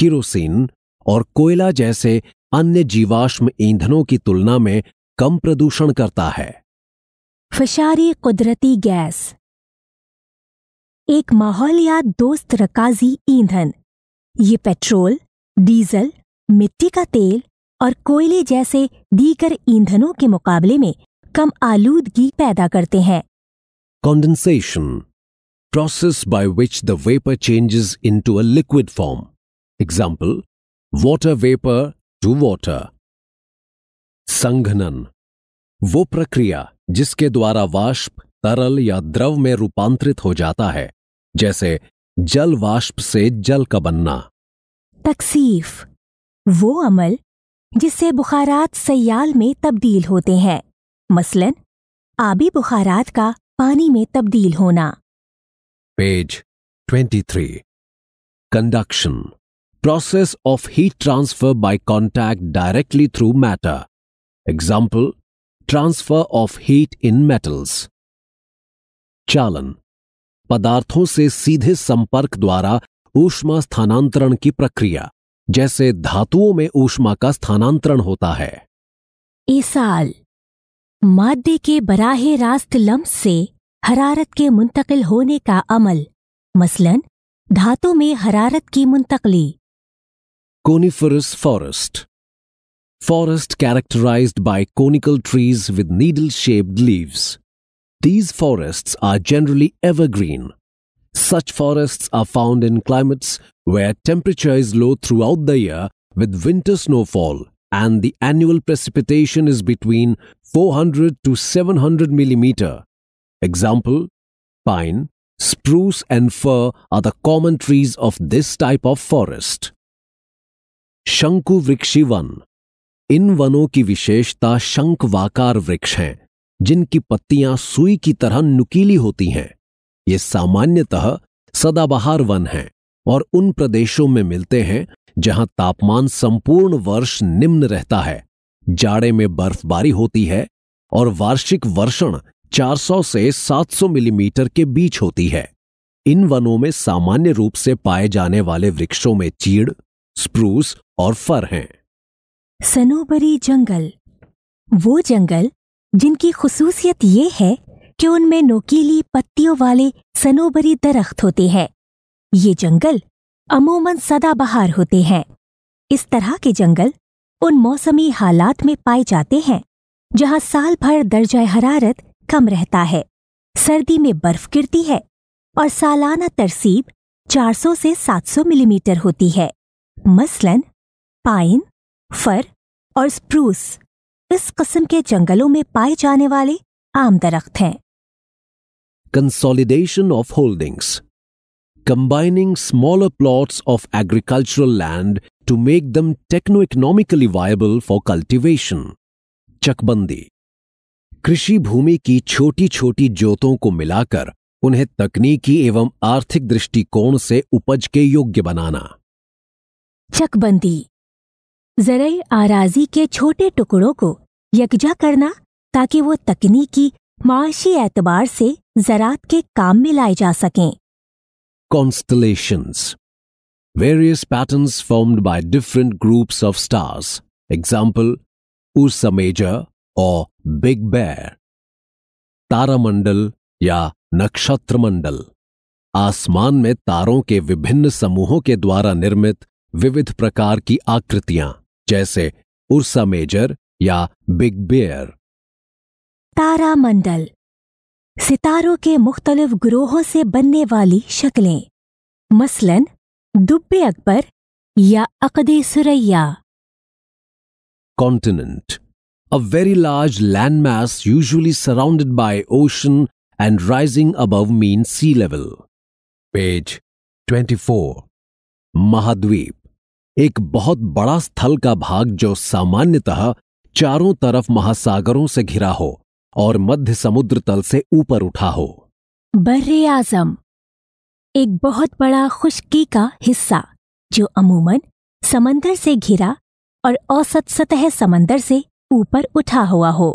किरोसिन और कोयला जैसे अन्य जीवाश्म ईंधनों की तुलना में कम प्रदूषण करता है फशारी कुदरती गैस एक माहौल या दोस्त रकाजी ईंधन ये पेट्रोल डीजल मिट्टी का तेल और कोयले जैसे दीगर ईंधनों के मुकाबले में कम आलूदगी पैदा करते हैं condensation process by which the vapour changes into a liquid form example water vapour to water संघनन वो प्रक्रिया जिसके द्वारा वाष्प तरल या द्रव में रूपांतरित हो जाता है जैसे जल वाष्प से जल का बनना तकसीफ वो अमल जिससे बुखारात सयाल में तब्दील होते हैं मसलन आबी बुखारात का पानी में तब्दील होना page twenty three conduction process of heat transfer by contact directly through matter example transfer of heat in metals चालन पदार्थों से सीधे संपर्क द्वारा ऊष्मा स्थानांतरण की प्रक्रिया जैसे धातुओं में ऊष्मा का स्थानांतरण होता है ईसाल मादे के बराह रास्त लम्ब से हरारत के मुंतकिल होने का अमल मसलन धातु में हरारत की मुंतकली coniferous forest forest characterized by conical trees with needle shaped leaves These forests are generally evergreen. Such forests are found in climates where temperature is low throughout the year with winter snowfall and the annual precipitation is between 400 to 700 millimeter. Example, pine, spruce and fir are the common trees of this type of forest. Shanku वृक्षी in vano वनों shankvakar विशेषता शंकवाकार जिनकी पत्तियां सुई की तरह नुकीली होती हैं ये सामान्यतः सदाबहार वन हैं और उन प्रदेशों में मिलते हैं जहां तापमान संपूर्ण वर्ष निम्न रहता है जाड़े में बर्फबारी होती है और वार्षिक वर्षण 400 से 700 मिलीमीटर के बीच होती है इन वनों में सामान्य रूप से पाए जाने वाले वृक्षों में चीड़ स्प्रूस और फर हैं सनोबरी जंगल वो जंगल जिनकी खसूसियत ये है कि उनमें नोकीली पत्तियों वाले सनोबरी दरख्त होते हैं ये जंगल अमूमन सदाबहार होते हैं इस तरह के जंगल उन मौसमी हालात में पाए जाते हैं जहां साल भर दर्ज हरारत कम रहता है सर्दी में बर्फ गिरती है और सालाना तरसीब 400 से 700 मिलीमीटर होती है मसलन पाइन फर और स्प्रूस इस किस्म के जंगलों में पाए जाने वाले आम दरख्त हैं consolidation of holdings combining smaller plots of agricultural land to make them techno economically viable for cultivation चकबंदी कृषि भूमि की छोटी छोटी जोतों को मिलाकर उन्हें तकनीकी एवं आर्थिक दृष्टिकोण से उपज के योग्य बनाना चकबंदी जरई आराजी के छोटे टुकड़ों को यकजा करना ताकि वो तकनीकी माशी एतबार से जरात के काम में लाए जा सकें constellation various pattern formed by different groups of stars example Ursa or Big Bear तारामंडल या नक्षत्र मंडल आसमान में तारों के विभिन्न समूहों के द्वारा निर्मित विविध प्रकार की आकृतियां जैसे उर्सा मेजर या बिग बेयर तारा मंडल सितारों के मुख्तलिफ ग्रोहों से बनने वाली शक्लें मसलन दुब्बे अकबर या अकदे सुरैया continent a very large land mass usually surrounded by ocean and rising above mean sea level page twenty four महाद्वीप एक बहुत बड़ा स्थल का भाग जो सामान्यतः चारों तरफ महासागरों से घिरा हो और मध्य समुद्र तल से ऊपर उठा हो बर्रे आजम एक बहुत बड़ा खुश्की का हिस्सा जो अमूमन समंदर से घिरा और औसत सतह समंदर से ऊपर उठा हुआ हो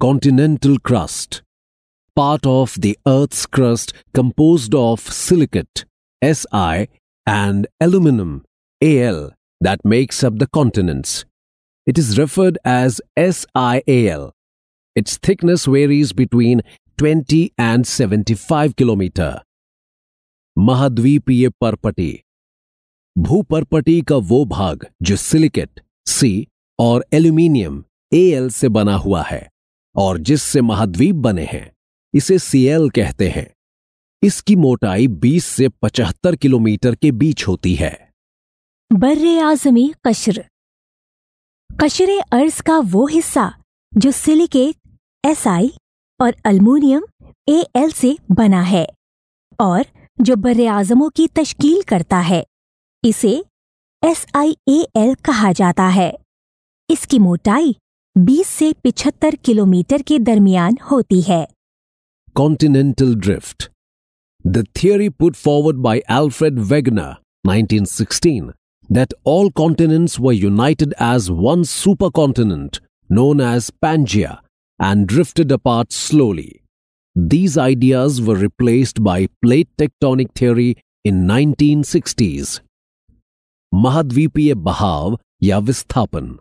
continental crust part of the earth crust composed of silicate S I and aluminium AL that makes up the continents. It is referred as SIAL. Its thickness varies between 20 and 75 kilometre महाद्वीपीय परपटी भूपरपटी का वो भाग जो silicate सी और aluminium L से बना हुआ है और जिससे महाद्वीप बने हैं इसे सीएल कहते हैं इसकी मोटाई 20 से 75 किलोमीटर के बीच होती है बर आजमी कशर कशर अर्ज का वो हिस्सा जो सिलिकेट एस आई और अल्मोनियम ए एल से बना है और जो बर आजमों की तश्कील करता है इसे एस आई ए एल कहा जाता है इसकी मोटाई 20 से 75 किलोमीटर के दरमियान होती है continental drift the theory put forward by Alfred nineteen 1916 that all continents were united as one supercontinent known as Pangaea and drifted apart slowly. These ideas were replaced by plate tectonic theory in 1960s. महाद्वीपीय बहाव या विस्थापन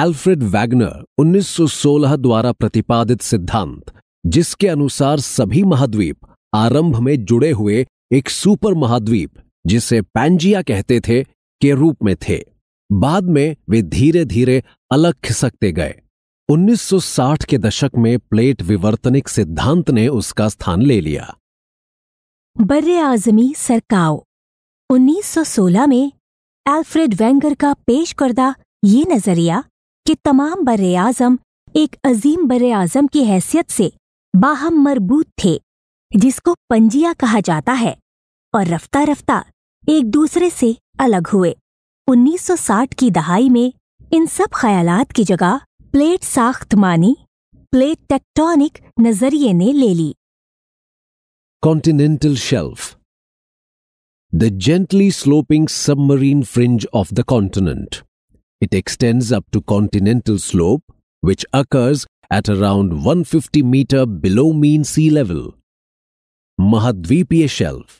Alfred Wagner 1916 द्वारा प्रतिपादित सिद्धांत जिसके अनुसार सभी महाद्वीप आरंभ में जुड़े हुए एक सुपर महाद्वीप जिसे पैंजिया कहते थे के रूप में थे बाद में वे धीरे धीरे अलग खिसकते गए 1960 के दशक में प्लेट विवर्तनिक सिद्धांत ने उसका स्थान ले लिया बर्रे आजमी सरकाओ 1916 में एल्फ्रेड वेंगर का पेश करदा ये नजरिया कि तमाम बर आजम एक अजीम बर आजम की हैसियत से बाहम मरबूत थे जिसको पंजिया कहा जाता है और रफ्ता रफ्ता एक दूसरे से अलग हुए 1960 की दहाई में इन सब ख्याल की जगह प्लेट साख्त मानी प्लेट टेक्टोनिक नजरिए ने ले ली continental shelf the gently sloping submarine fringe of the continent it extends up to continental slope which occurs at around 150 metre below mean sea level महाद्वीपीय शेल्फ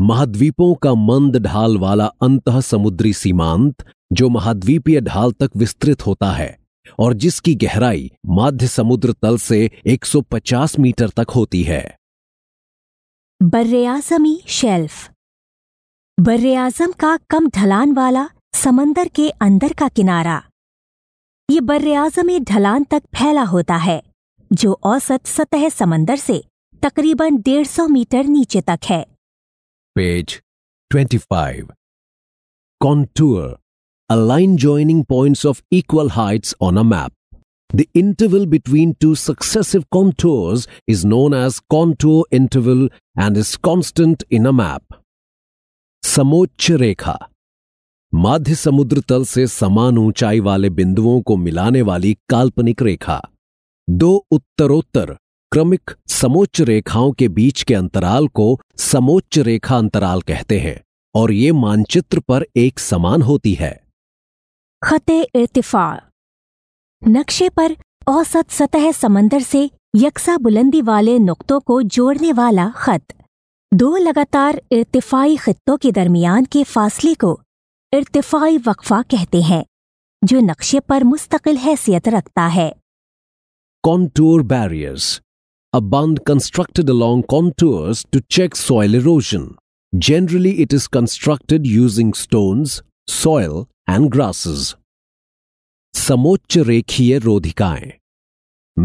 महाद्वीपों का मंद ढाल वाला अंत समुद्री सीमांत जो महाद्वीपीय ढाल तक विस्तृत होता है और जिसकी गहराई माध्य समुद्र तल से 150 मीटर तक होती है बर्रेआजमी शेल्फ बर्रेआजम का कम ढलान वाला समंदर के अंदर का किनारा ये बर्रेआजमी ढलान तक फैला होता है जो औसत सतह समंदर से तकरीबन 150 मीटर नीचे तक है Page 25. Contour a line joining points of equal heights on a map. The interval between two successive contours is known as contour interval and is constant in a map. समोच्च रेखा माध्य समुद्र तल से समान ऊंचाई वाले बिंदुओं को मिलाने वाली काल्पनिक रेखा दो उत्तरोत्तर क्रमिक समोच्च रेखाओं के बीच के अंतराल को समोच्च रेखा अंतराल कहते हैं और ये मानचित्र पर एक समान होती है खते इर्तिफा नक्शे पर औसत सतह समंदर से यकसा बुलंदी वाले नुक्तों को जोड़ने वाला खत दो लगातार इर्तफाई खत्तों के दरमियान के फासले को इर्तफाई वक्फा कहते हैं जो नक्शे पर मुस्तकिल हैसियत रखता है contour barriers a bund constructed along contours to check soil erosion. Generally, it is constructed using stones, soil, and grasses. समोच्च रेखीय रोधिकाएं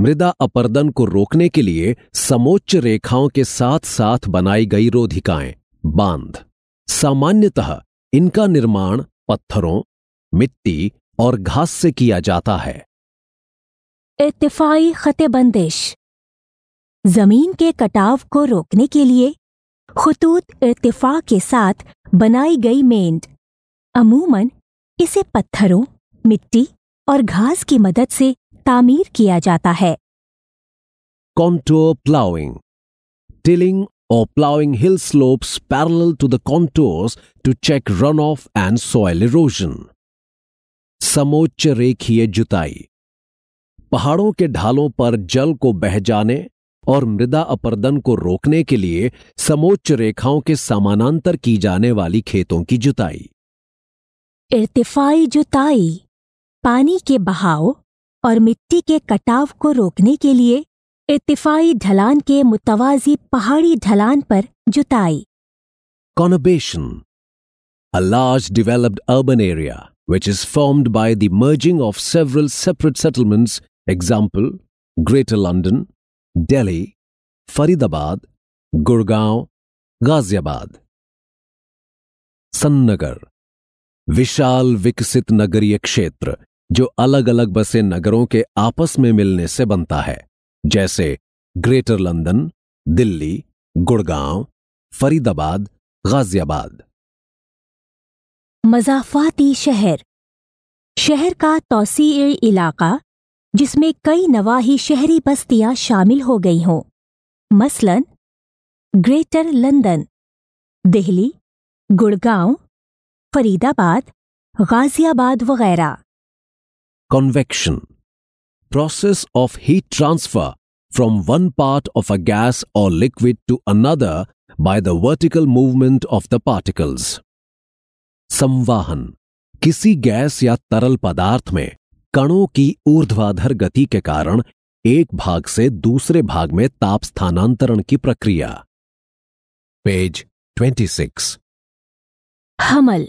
मृदा अपर्दन को रोकने के लिए समोच्च रेखाओं के साथ साथ बनाई गई रोधिकाएं बांध सामान्यतः इनका निर्माण पत्थरों मिट्टी और घास से किया जाता है इतफाई खत जमीन के कटाव को रोकने के लिए खतूत इर्तफा के साथ बनाई गई मेंड अमूमन इसे पत्थरों मिट्टी और घास की मदद से तामीर किया जाता है कॉन्टो प्लाउइंग टिलिंग और ploughing hill slopes parallel to the contours to check run off and soil erosion समोच्च रेखीय जुताई पहाड़ों के ढालों पर जल को बह जाने और मृदा अपर्दन को रोकने के लिए समोच्च रेखाओं के समानांतर की जाने वाली खेतों की जुताई इर्तफाई जुताई पानी के बहाव और मिट्टी के कटाव को रोकने के लिए इर्तफाई ढलान के मुतवाजी पहाड़ी ढलान पर जुताई conurbation a large developed urban area which is formed by the merging of several separate settlements example Greater London Delhi Faridabad Gurgaon Ghaziabad सन्नगर विशाल विकसित नगरीय क्षेत्र जो अलग अलग बसे नगरों के आपस में मिलने से बनता है जैसे ग्रेटर लंदन दिल्ली गुड़गांव फरीदाबाद गाजियाबाद मजाफाती शहर शहर का तोसी इलाका जिसमें कई नवाही शहरी बस्तियां शामिल हो गई हों मसलन ग्रेटर लंदन दिल्ली गुड़गांव फरीदाबाद गाजियाबाद वगैरह convection process of heat transfer from one part of a gas or liquid to another by the vertical movement of the particles संवाहन किसी गैस या तरल पदार्थ में कणों की ऊर्ध्वाधर गति के कारण एक भाग से दूसरे भाग में ताप स्थानांतरण की प्रक्रिया पेज 26 हमल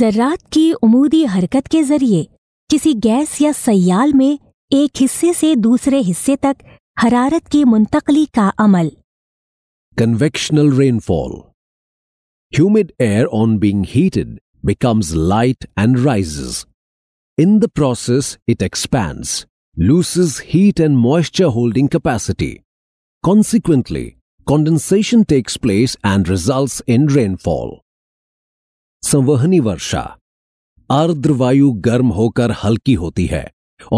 जर्रात की उमूदी हरकत के जरिए किसी गैस या सयाल में एक हिस्से से दूसरे हिस्से तक हरारत की मुंतकली का अमल convectional rainfall humid air on being heated becomes light and rises In the process, it expands, loses heat and moisture holding capacity. Consequently, condensation takes place and results in rainfall. संवहनी वर्षा आर्द्र वायु गर्म होकर हल्की होती है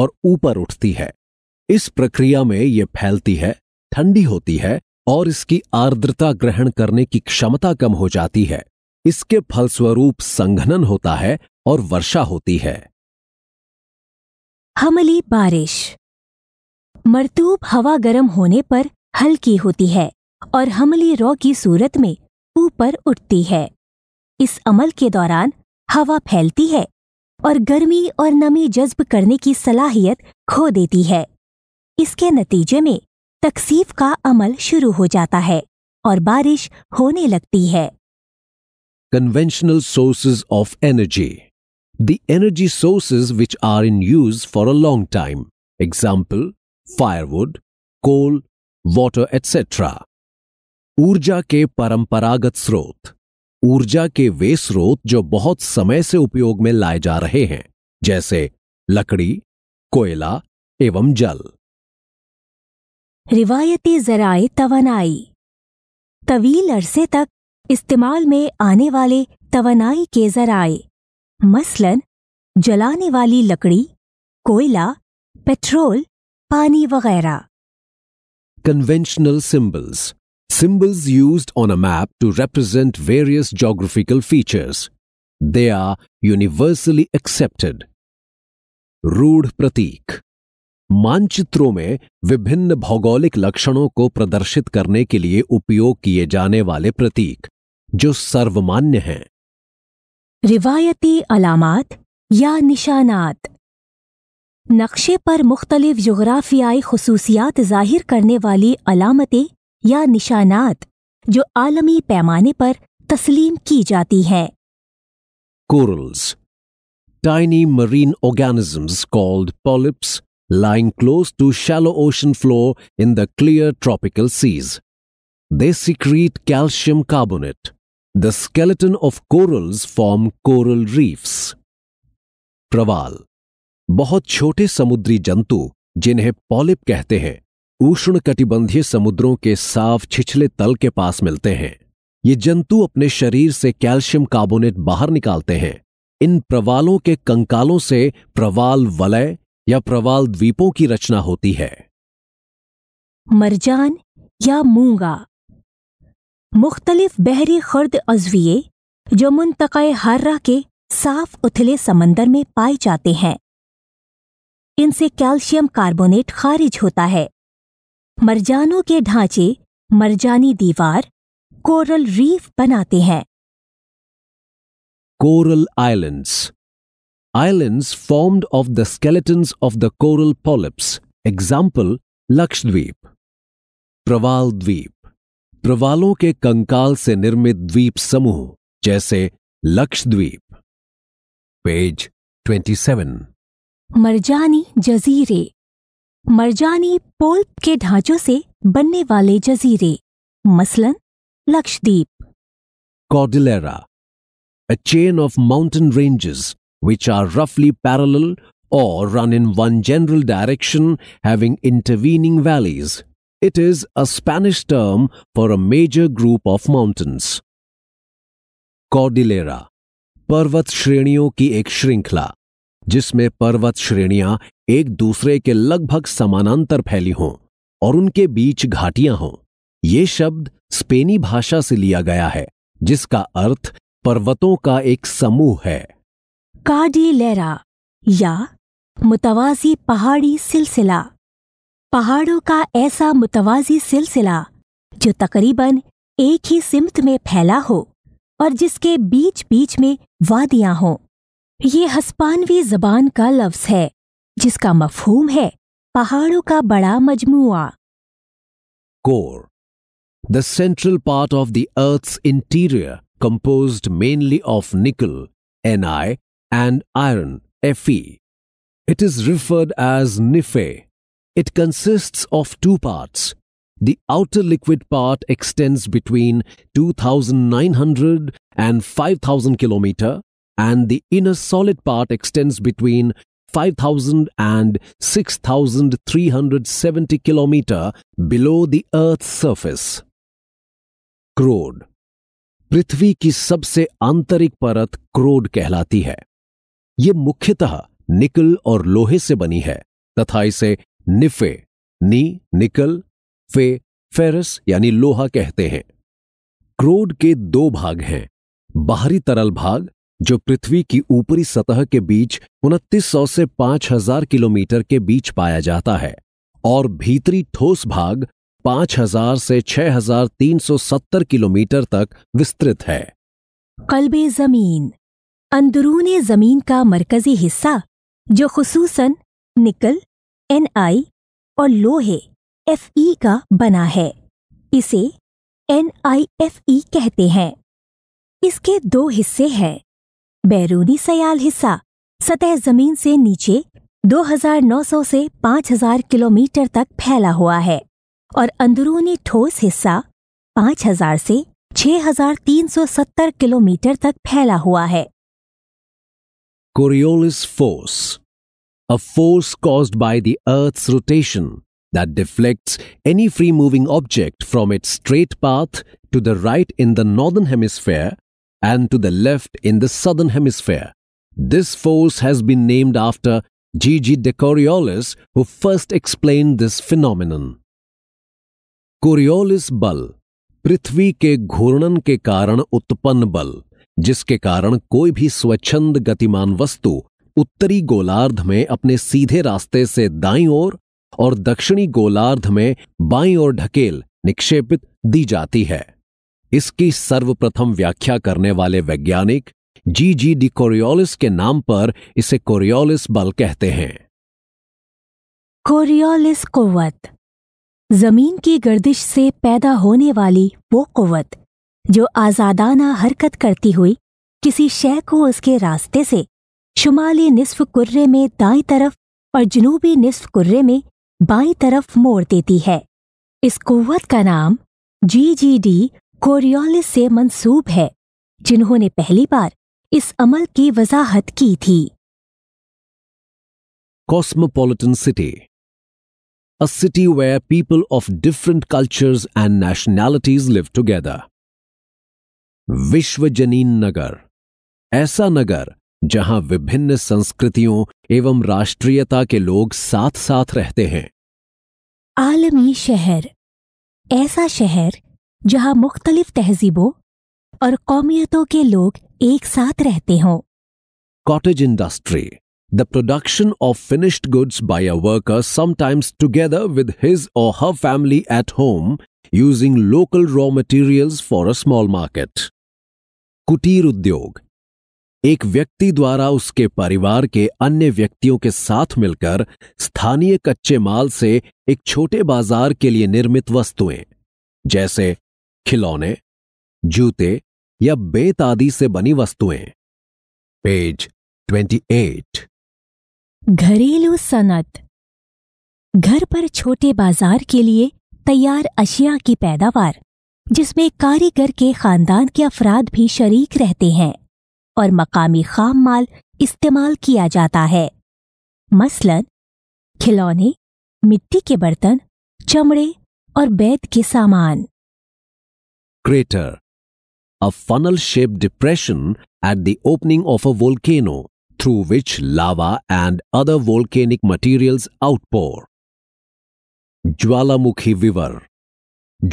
और ऊपर उठती है इस प्रक्रिया में यह फैलती है ठंडी होती है और इसकी आर्द्रता ग्रहण करने की क्षमता कम हो जाती है इसके फलस्वरूप संघनन होता है और वर्षा होती है हमली बारिश मरतूब हवा गर्म होने पर हल्की होती है और हमली रॉ की सूरत में ऊपर उठती है इस अमल के दौरान हवा फैलती है और गर्मी और नमी जज्ब करने की सलाहियत खो देती है इसके नतीजे में तकसीफ का अमल शुरू हो जाता है और बारिश होने लगती है conventional sources of energy the energy sources which are in use for a long time. Example, firewood, coal, water, etc. ऊर्जा के परंपरागत स्रोत ऊर्जा के वे स्रोत जो बहुत समय से उपयोग में लाए जा रहे हैं जैसे लकड़ी कोयला एवं जल रिवायती जराए तवनाई तवील अरसे तक इस्तेमाल में आने वाले तवनाई के जराए मसलन जलाने वाली लकड़ी कोयला पेट्रोल पानी वगैरह conventional symbols symbols used on a map to represent various geographical features they are universally accepted रूढ़ प्रतीक मानचित्रों में विभिन्न भौगोलिक लक्षणों को प्रदर्शित करने के लिए उपयोग किए जाने वाले प्रतीक जो सर्वमान्य हैं रिवायती अलामत या निशानात नक्शे पर मुख्तलिफ जग्राफियाई खसूसियात जाहिर करने वाली अलामतें या निशानात जो आलमी पैमाने पर तस्लीम की जाती हैं corals tiny marine organisms called polyps lying close to shallow ocean floor in the clear tropical seas. They secrete calcium carbonate, The skeleton of corals form coral reefs. प्रवाल बहुत छोटे समुद्री जंतु जिन्हें पॉलिप कहते हैं उष्ण कटिबंधीय समुद्रों के साफ छिछले तल के पास मिलते हैं ये जंतु अपने शरीर से कैल्शियम कार्बोनेट बाहर निकालते हैं इन प्रवालों के कंकालों से प्रवाल वलय या प्रवाल द्वीपों की रचना होती है मरजान या मूंगा मुख्तलिफ बहरी खर्द अजविये जो मुंतक़ हर्रा के साफ उथले समंदर में पाए जाते हैं इनसे कैल्शियम कार्बोनेट खारिज होता है मरजानों के ढांचे मरजानी दीवार कोरल रीफ बनाते हैं coral islands islands formed of the skeletons of the coral polyps example Lakshadweep प्रवाल द्वीप प्रवालों के कंकाल से निर्मित द्वीप समूह जैसे लक्षद्वीप पेज ट्वेंटी सेवन मरजानी जजीरे मरजानी पोल के ढांचों से बनने वाले जजीरे मसलन Lakshadweep cordillera a chain of mountain ranges which are रफली पैरल और run in one general direction having intervening valleys It is a Spanish term for a major group of mountains. Cordillera पर्वत श्रेणियों की एक श्रृंखला जिसमें पर्वत श्रेणियां एक दूसरे के लगभग समानांतर फैली हों और उनके बीच घाटियां हों ये शब्द स्पेनी भाषा से लिया गया है जिसका अर्थ पर्वतों का एक समूह है कार्डिलेरा या मुतवाजी पहाड़ी सिलसिला पहाड़ों का ऐसा मुतवाजी सिलसिला जो तकरीबन एक ही सिमत में फैला हो और जिसके बीच बीच में वादियां हों ये हस्पानवी जबान का लफ्ज है जिसका मफहूम है पहाड़ों का बड़ा मजमुआ core the central part of the earth's interior compose mainly of nickel N I and iron F it is referred as nife It consists of two parts. The outer liquid part extends between 2,900 and 5,000 km, and the inner solid part extends between 5,000 and 6,370 km below the Earth's surface. क्रोड पृथ्वी की सबसे आंतरिक परत क्रोड कहलाती है ये मुख्यतः निकल और लोहे से बनी है तथा इसे निफे नी निकल फे फेरस यानी लोहा कहते हैं क्रोड के दो भाग हैं बाहरी तरल भाग जो पृथ्वी की ऊपरी सतह के बीच उनतीस सौ से 5000 किलोमीटर के बीच पाया जाता है और भीतरी ठोस भाग 5000 से 6370 किलोमीटर तक विस्तृत है कल्बे जमीन अंदरून जमीन का मरकजी हिस्सा जो खसूसन निकल एन आई और लोहे एफ ई e का बना है इसे एन आई एफ ई कहते हैं इसके दो हिस्से हैं बैरूनी सयाल हिस्सा सतह जमीन से नीचे 2900 से 5000 किलोमीटर तक फैला हुआ है और अंदरूनी ठोस हिस्सा 5000 से 6370 किलोमीटर तक फैला हुआ है Coriolis force a force caused by the Earth's rotation that deflects any free moving object from its straight path to the right in the northern hemisphere and to the left in the southern hemisphere. This force has been named after Gigi de Coriolis, who first explained this phenomenon. Coriolis बल पृथ्वी के घूर्णन के कारण उत्पन्न बल जिसके कारण कोई भी स्वच्छंद गतिमान वस्तु उत्तरी गोलार्ध में अपने सीधे रास्ते से दाईं ओर और दक्षिणी गोलार्ध में बाईं ओर ढकेल निक्षेपित दी जाती है इसकी सर्वप्रथम व्याख्या करने वाले वैज्ञानिक जी जी डी कोरियोलिस के नाम पर इसे कोरियोलिस बल कहते हैं कोरियोलिस कोवत जमीन की गर्दिश से पैदा होने वाली वो कुवत जो आज़ादाना हरकत करती हुई किसी शय को उसके रास्ते से शुमाली निसफ कुर्रे में दाई तरफ और जनूबी निसफ कुर्रे में बाई तरफ मोड़ देती है इस कुवत का नाम जी जी डी कोरियोलिस से मंसूब है जिन्होंने पहली बार इस अमल की वजाहत की थी cosmopolitan city a city where people of different cultures and nationalities live together विश्वजनीन नगर ऐसा नगर जहां विभिन्न संस्कृतियों एवं राष्ट्रीयता के लोग साथ साथ रहते हैं आलमी शहर ऐसा शहर जहां मुख्तलिफ तहजीबों और कौमियतों के लोग एक साथ रहते हों cottage industry the production of finished goods by a worker sometimes together with his or her family at home using local raw materials for a small market कुटीर उद्योग एक व्यक्ति द्वारा उसके परिवार के अन्य व्यक्तियों के साथ मिलकर स्थानीय कच्चे माल से एक छोटे बाजार के लिए निर्मित वस्तुएं जैसे खिलौने जूते या बेत आदि से बनी वस्तुएं पेज 28 घरेलू सनत घर पर छोटे बाजार के लिए तैयार अशिया की पैदावार जिसमें कारीगर के खानदान के अफराद भी शरीक रहते हैं और मकामी खाम माल इस्तेमाल किया जाता है मसलन खिलौने मिट्टी के बर्तन चमड़े और बैद के सामान crater a funnel shape depression at the opening of a volcano through which lava and other volcanic materials outpour ज्वालामुखी विवर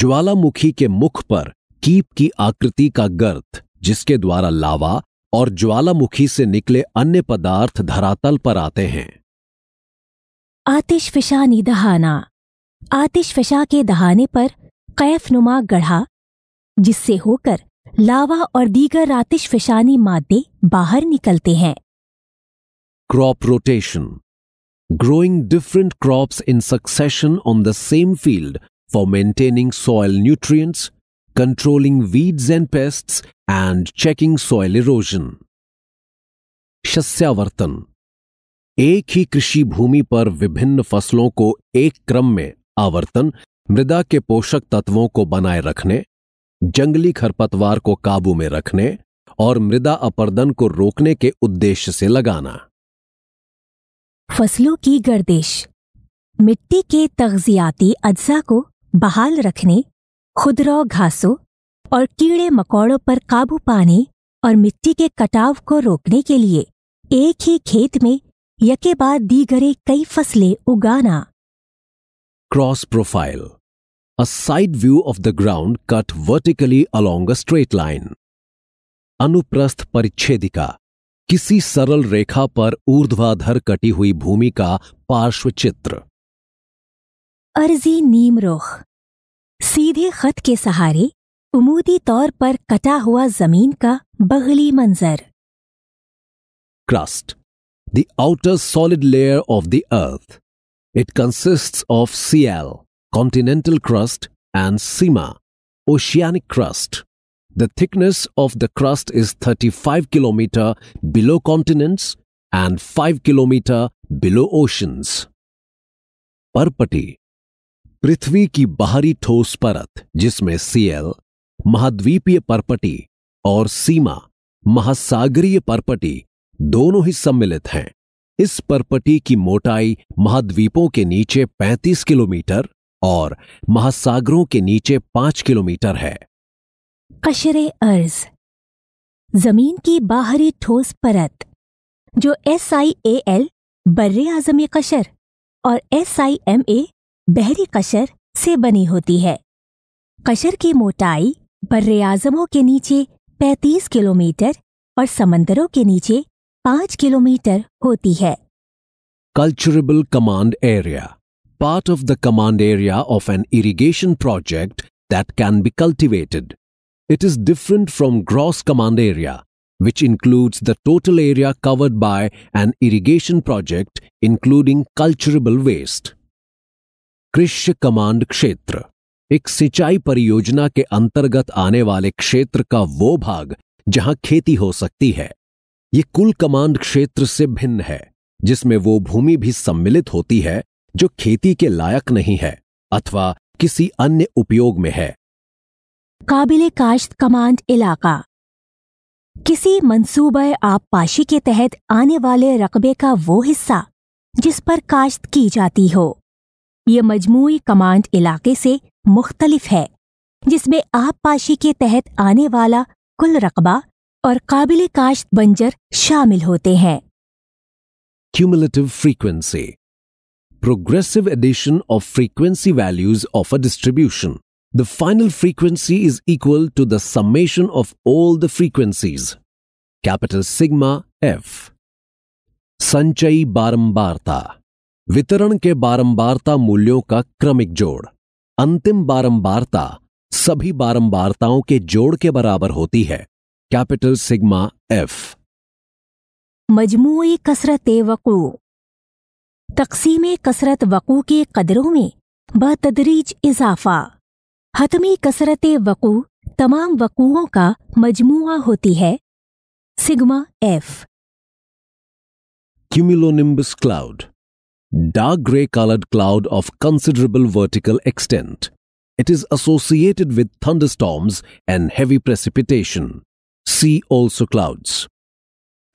ज्वालामुखी के मुख पर कीप की आकृति का गर्त जिसके द्वारा लावा और ज्वालामुखी से निकले अन्य पदार्थ धरातल पर आते हैं आतिशफिशानी दहाना आतिशफिशा के दहाने पर कैफ नुमा गढ़ा जिससे होकर लावा और दीगर आतिशफिशानी मादे बाहर निकलते हैं crop rotation growing different crops in succession on the same field for maintaining soil nutrients controlling weeds and pests, and checking soil erosion. शस्यावर्तन एक ही कृषि भूमि पर विभिन्न फसलों को एक क्रम में आवर्तन मृदा के पोषक तत्वों को बनाए रखने जंगली खरपतवार को काबू में रखने और मृदा अपर्दन को रोकने के उद्देश्य से लगाना फसलों की गर्दिश मिट्टी के तगजियाती अज्जा को बहाल रखने खुदरा घासों और कीड़े मकौड़ों पर काबू पाने और मिट्टी के कटाव को रोकने के लिए एक ही खेत में यके बाद दीगरे कई फसलें उगाना cross profile a side view of the ground cut vertically along a straight line अनुप्रस्थ परिच्छेदिका किसी सरल रेखा पर ऊर्ध्वाधर कटी हुई भूमि का पार्श्व चित्र अर्जी नीमरोख सीधे खत के सहारे उमूदी तौर पर कटा हुआ जमीन का बगली मंजर crust the outer solid layer of the earth it consists of sial continental crust and sima oceanic crust the thickness of the crust is 35 kilometre below continents and 5 kilometre below oceans परपटी पृथ्वी की बाहरी ठोस परत जिसमें CL महाद्वीपीय परपटी और सीमा महासागरीय परपटी दोनों ही सम्मिलित हैं इस परपटी की मोटाई महाद्वीपों के नीचे 35 किलोमीटर और महासागरों के नीचे 5 किलोमीटर है कशरे अर्ज जमीन की बाहरी ठोस परत जो एस आई ए एल बर्रे आजम कशर और एस आई एम ए बहरी कशर से बनी होती है कशर की मोटाई बर्रे आजमों के नीचे 35 किलोमीटर और समंदरों के नीचे 5 किलोमीटर होती है culturable command area part of the command area of an irrigation project that can be cultivated it is different from gross command area which includes the total area covered by an irrigation project including culturable waste कृषि command क्षेत्र एक सिंचाई परियोजना के अंतर्गत आने वाले क्षेत्र का वो भाग जहां खेती हो सकती है ये कुल कमांड क्षेत्र से भिन्न है जिसमें वो भूमि भी सम्मिलित होती है जो खेती के लायक नहीं है अथवा किसी अन्य उपयोग में है काबिल काश्त कमांड इलाका किसी मंसूबे आबपाशी के तहत आने वाले रकबे का वो हिस्सा जिस पर काश्त की जाती हो ये मजमू कमांड इलाके से मुख्तलिफ है जिसमें आप पाशी के तहत आने वाला कुल रकबा और काबिल काश्त बंजर शामिल होते हैं cumulative frequency progressive addition of frequency values of a distribution the final frequency is equal to the summation of all the frequencies capital sigma F संचयी बारंबारता वितरण के बारंबारता मूल्यों का क्रमिक जोड़ अंतिम बारंबारता सभी बारंबारताओं के जोड़ के बराबर होती है कैपिटल सिग्मा एफ मजमूई कसरत वकू तकसीम कसरत वकू के कदरों में बतदरीज इजाफा हतमी कसरत वकू तमाम वकूओं का मजमुआ होती है sigma F cumulonimbus cloud dark grey coloured cloud of considerable vertical extent. It is associated with thunderstorms and heavy precipitation. See also clouds.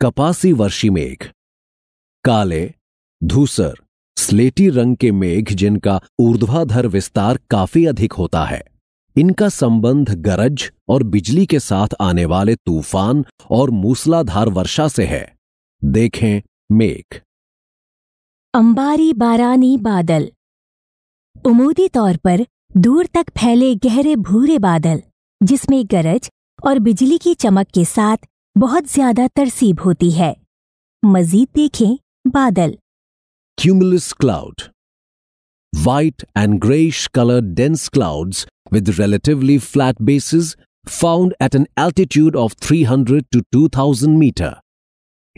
कपासी वर्षी मेघ काले धूसर स्लेटी रंग के मेघ जिनका ऊर्ध्वाधर विस्तार काफी अधिक होता है इनका संबंध गरज और बिजली के साथ आने वाले तूफान और मूसलाधार वर्षा से है देखें मेघ अंबारी बारानी बादल उमूदी तौर पर दूर तक फैले गहरे भूरे बादल जिसमें गरज और बिजली की चमक के साथ बहुत ज्यादा तरसीब होती है मजीद देखें बादल cumulus cloud white and greyish colour dense clouds with relatively flat basis found at an altitude of 300 to 2000 metre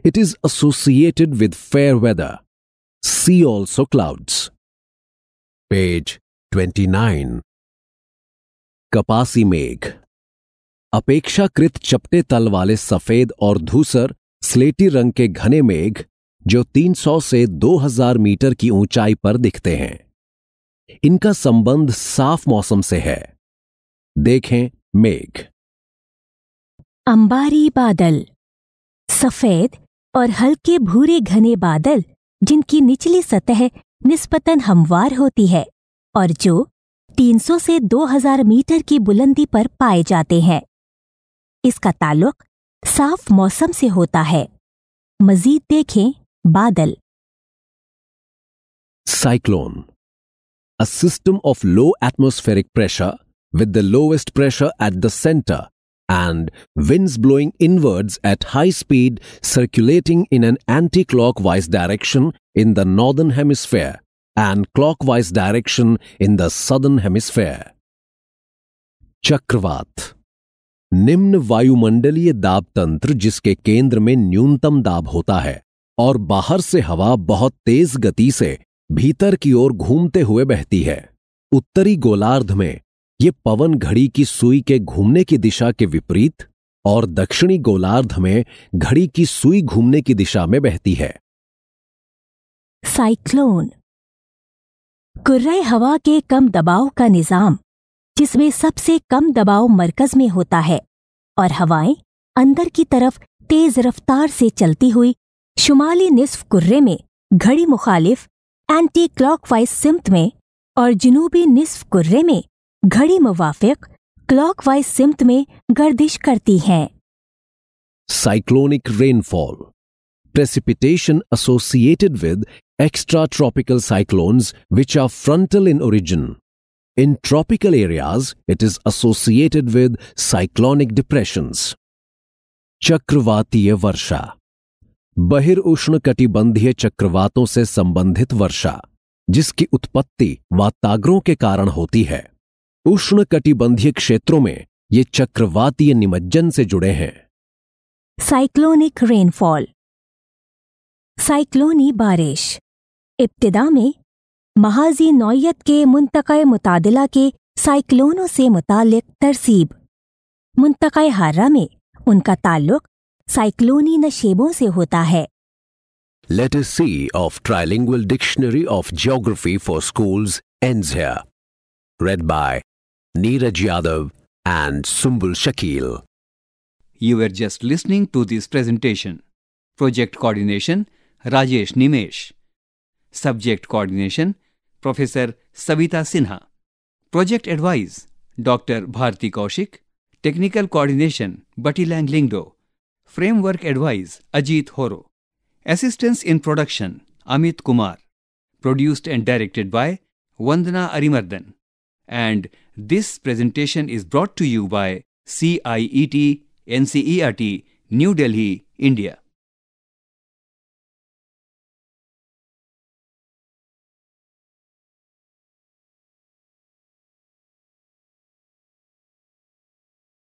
it is associated with fair weather See also clouds. Page 29. कपासी मेघ अपेक्षाकृत चपटे तल वाले सफेद और धूसर स्लेटी रंग के घने मेघ जो 300 से 2000 मीटर की ऊंचाई पर दिखते हैं इनका संबंध साफ मौसम से है देखें मेघ अंबारी बादल सफेद और हल्के भूरे घने बादल जिनकी निचली सतह निस्पतन हमवार होती है और जो 300 से 2000 मीटर की बुलंदी पर पाए जाते हैं इसका ताल्लुक साफ मौसम से होता है मजीद देखें बादल cyclone a system of low atmospheric pressure with the lowest pressure at the centre and winds blowing inwards at high speed circulating in an anti-clockwise direction in the northern hemisphere and clockwise direction in the southern hemisphere. चक्रवात निम्न वायुमंडलीय दाब तंत्र जिसके केंद्र में न्यूनतम दाब होता है और बाहर से हवा बहुत तेज गति से भीतर की ओर घूमते हुए बहती है उत्तरी गोलार्ध में ये पवन घड़ी की सुई के घूमने की दिशा के विपरीत और दक्षिणी गोलार्ध में घड़ी की सुई घूमने की दिशा में बहती है साइक्लोन कुर्रे हवा के कम दबाव का निजाम जिसमें सबसे कम दबाव मरकज में होता है और हवाएं अंदर की तरफ तेज रफ्तार से चलती हुई शुमाली निस्फ कुर्रे में घड़ी मुखालिफ एंटी क्लॉकवाइज सिमत में और जनूबी निस्फ कुर्रे में घड़ी मुवाफिक क्लॉकवाइज सिमत में गर्दिश करती है cyclonic rainfall precipitation associated with extra tropical cyclones which are frontal in origin in tropical areas it is associated with cyclonic depressions चक्रवातीय वर्षा बहिर उष्ण कटिबंधीय चक्रवातों से संबंधित वर्षा जिसकी उत्पत्ति वातागरों के कारण होती है उष्ण कटिबंधीय क्षेत्रों में ये चक्रवातीय निमज्जन से जुड़े हैं साइक्लोनिक रेनफॉल साइक्लोनी बारिश इब्तदा में महाजी नौयत के मुंतक़ मुतादिला के साइक्लोनों से मुतक तरसीब मुंतक़ हारा में उनका ताल्लुक साइक्लोनी नशेबों से होता है letter C of trilingual dictionary of geography for ends here. Read by Neeraj Yadav and Sumbul Shakil. You were just listening to this presentation. Project Coordination Rajesh Nimesh. Subject Coordination Professor Savita Sinha. Project Advice Dr. Bharti Kaushik. Technical Coordination Batilang Lingdo. Framework Advice Ajit Horo. Assistance in Production Amit Kumar. Produced and directed by Vandana Arimardhan. And this presentation is brought to you by CIET NCERT, New Delhi, India.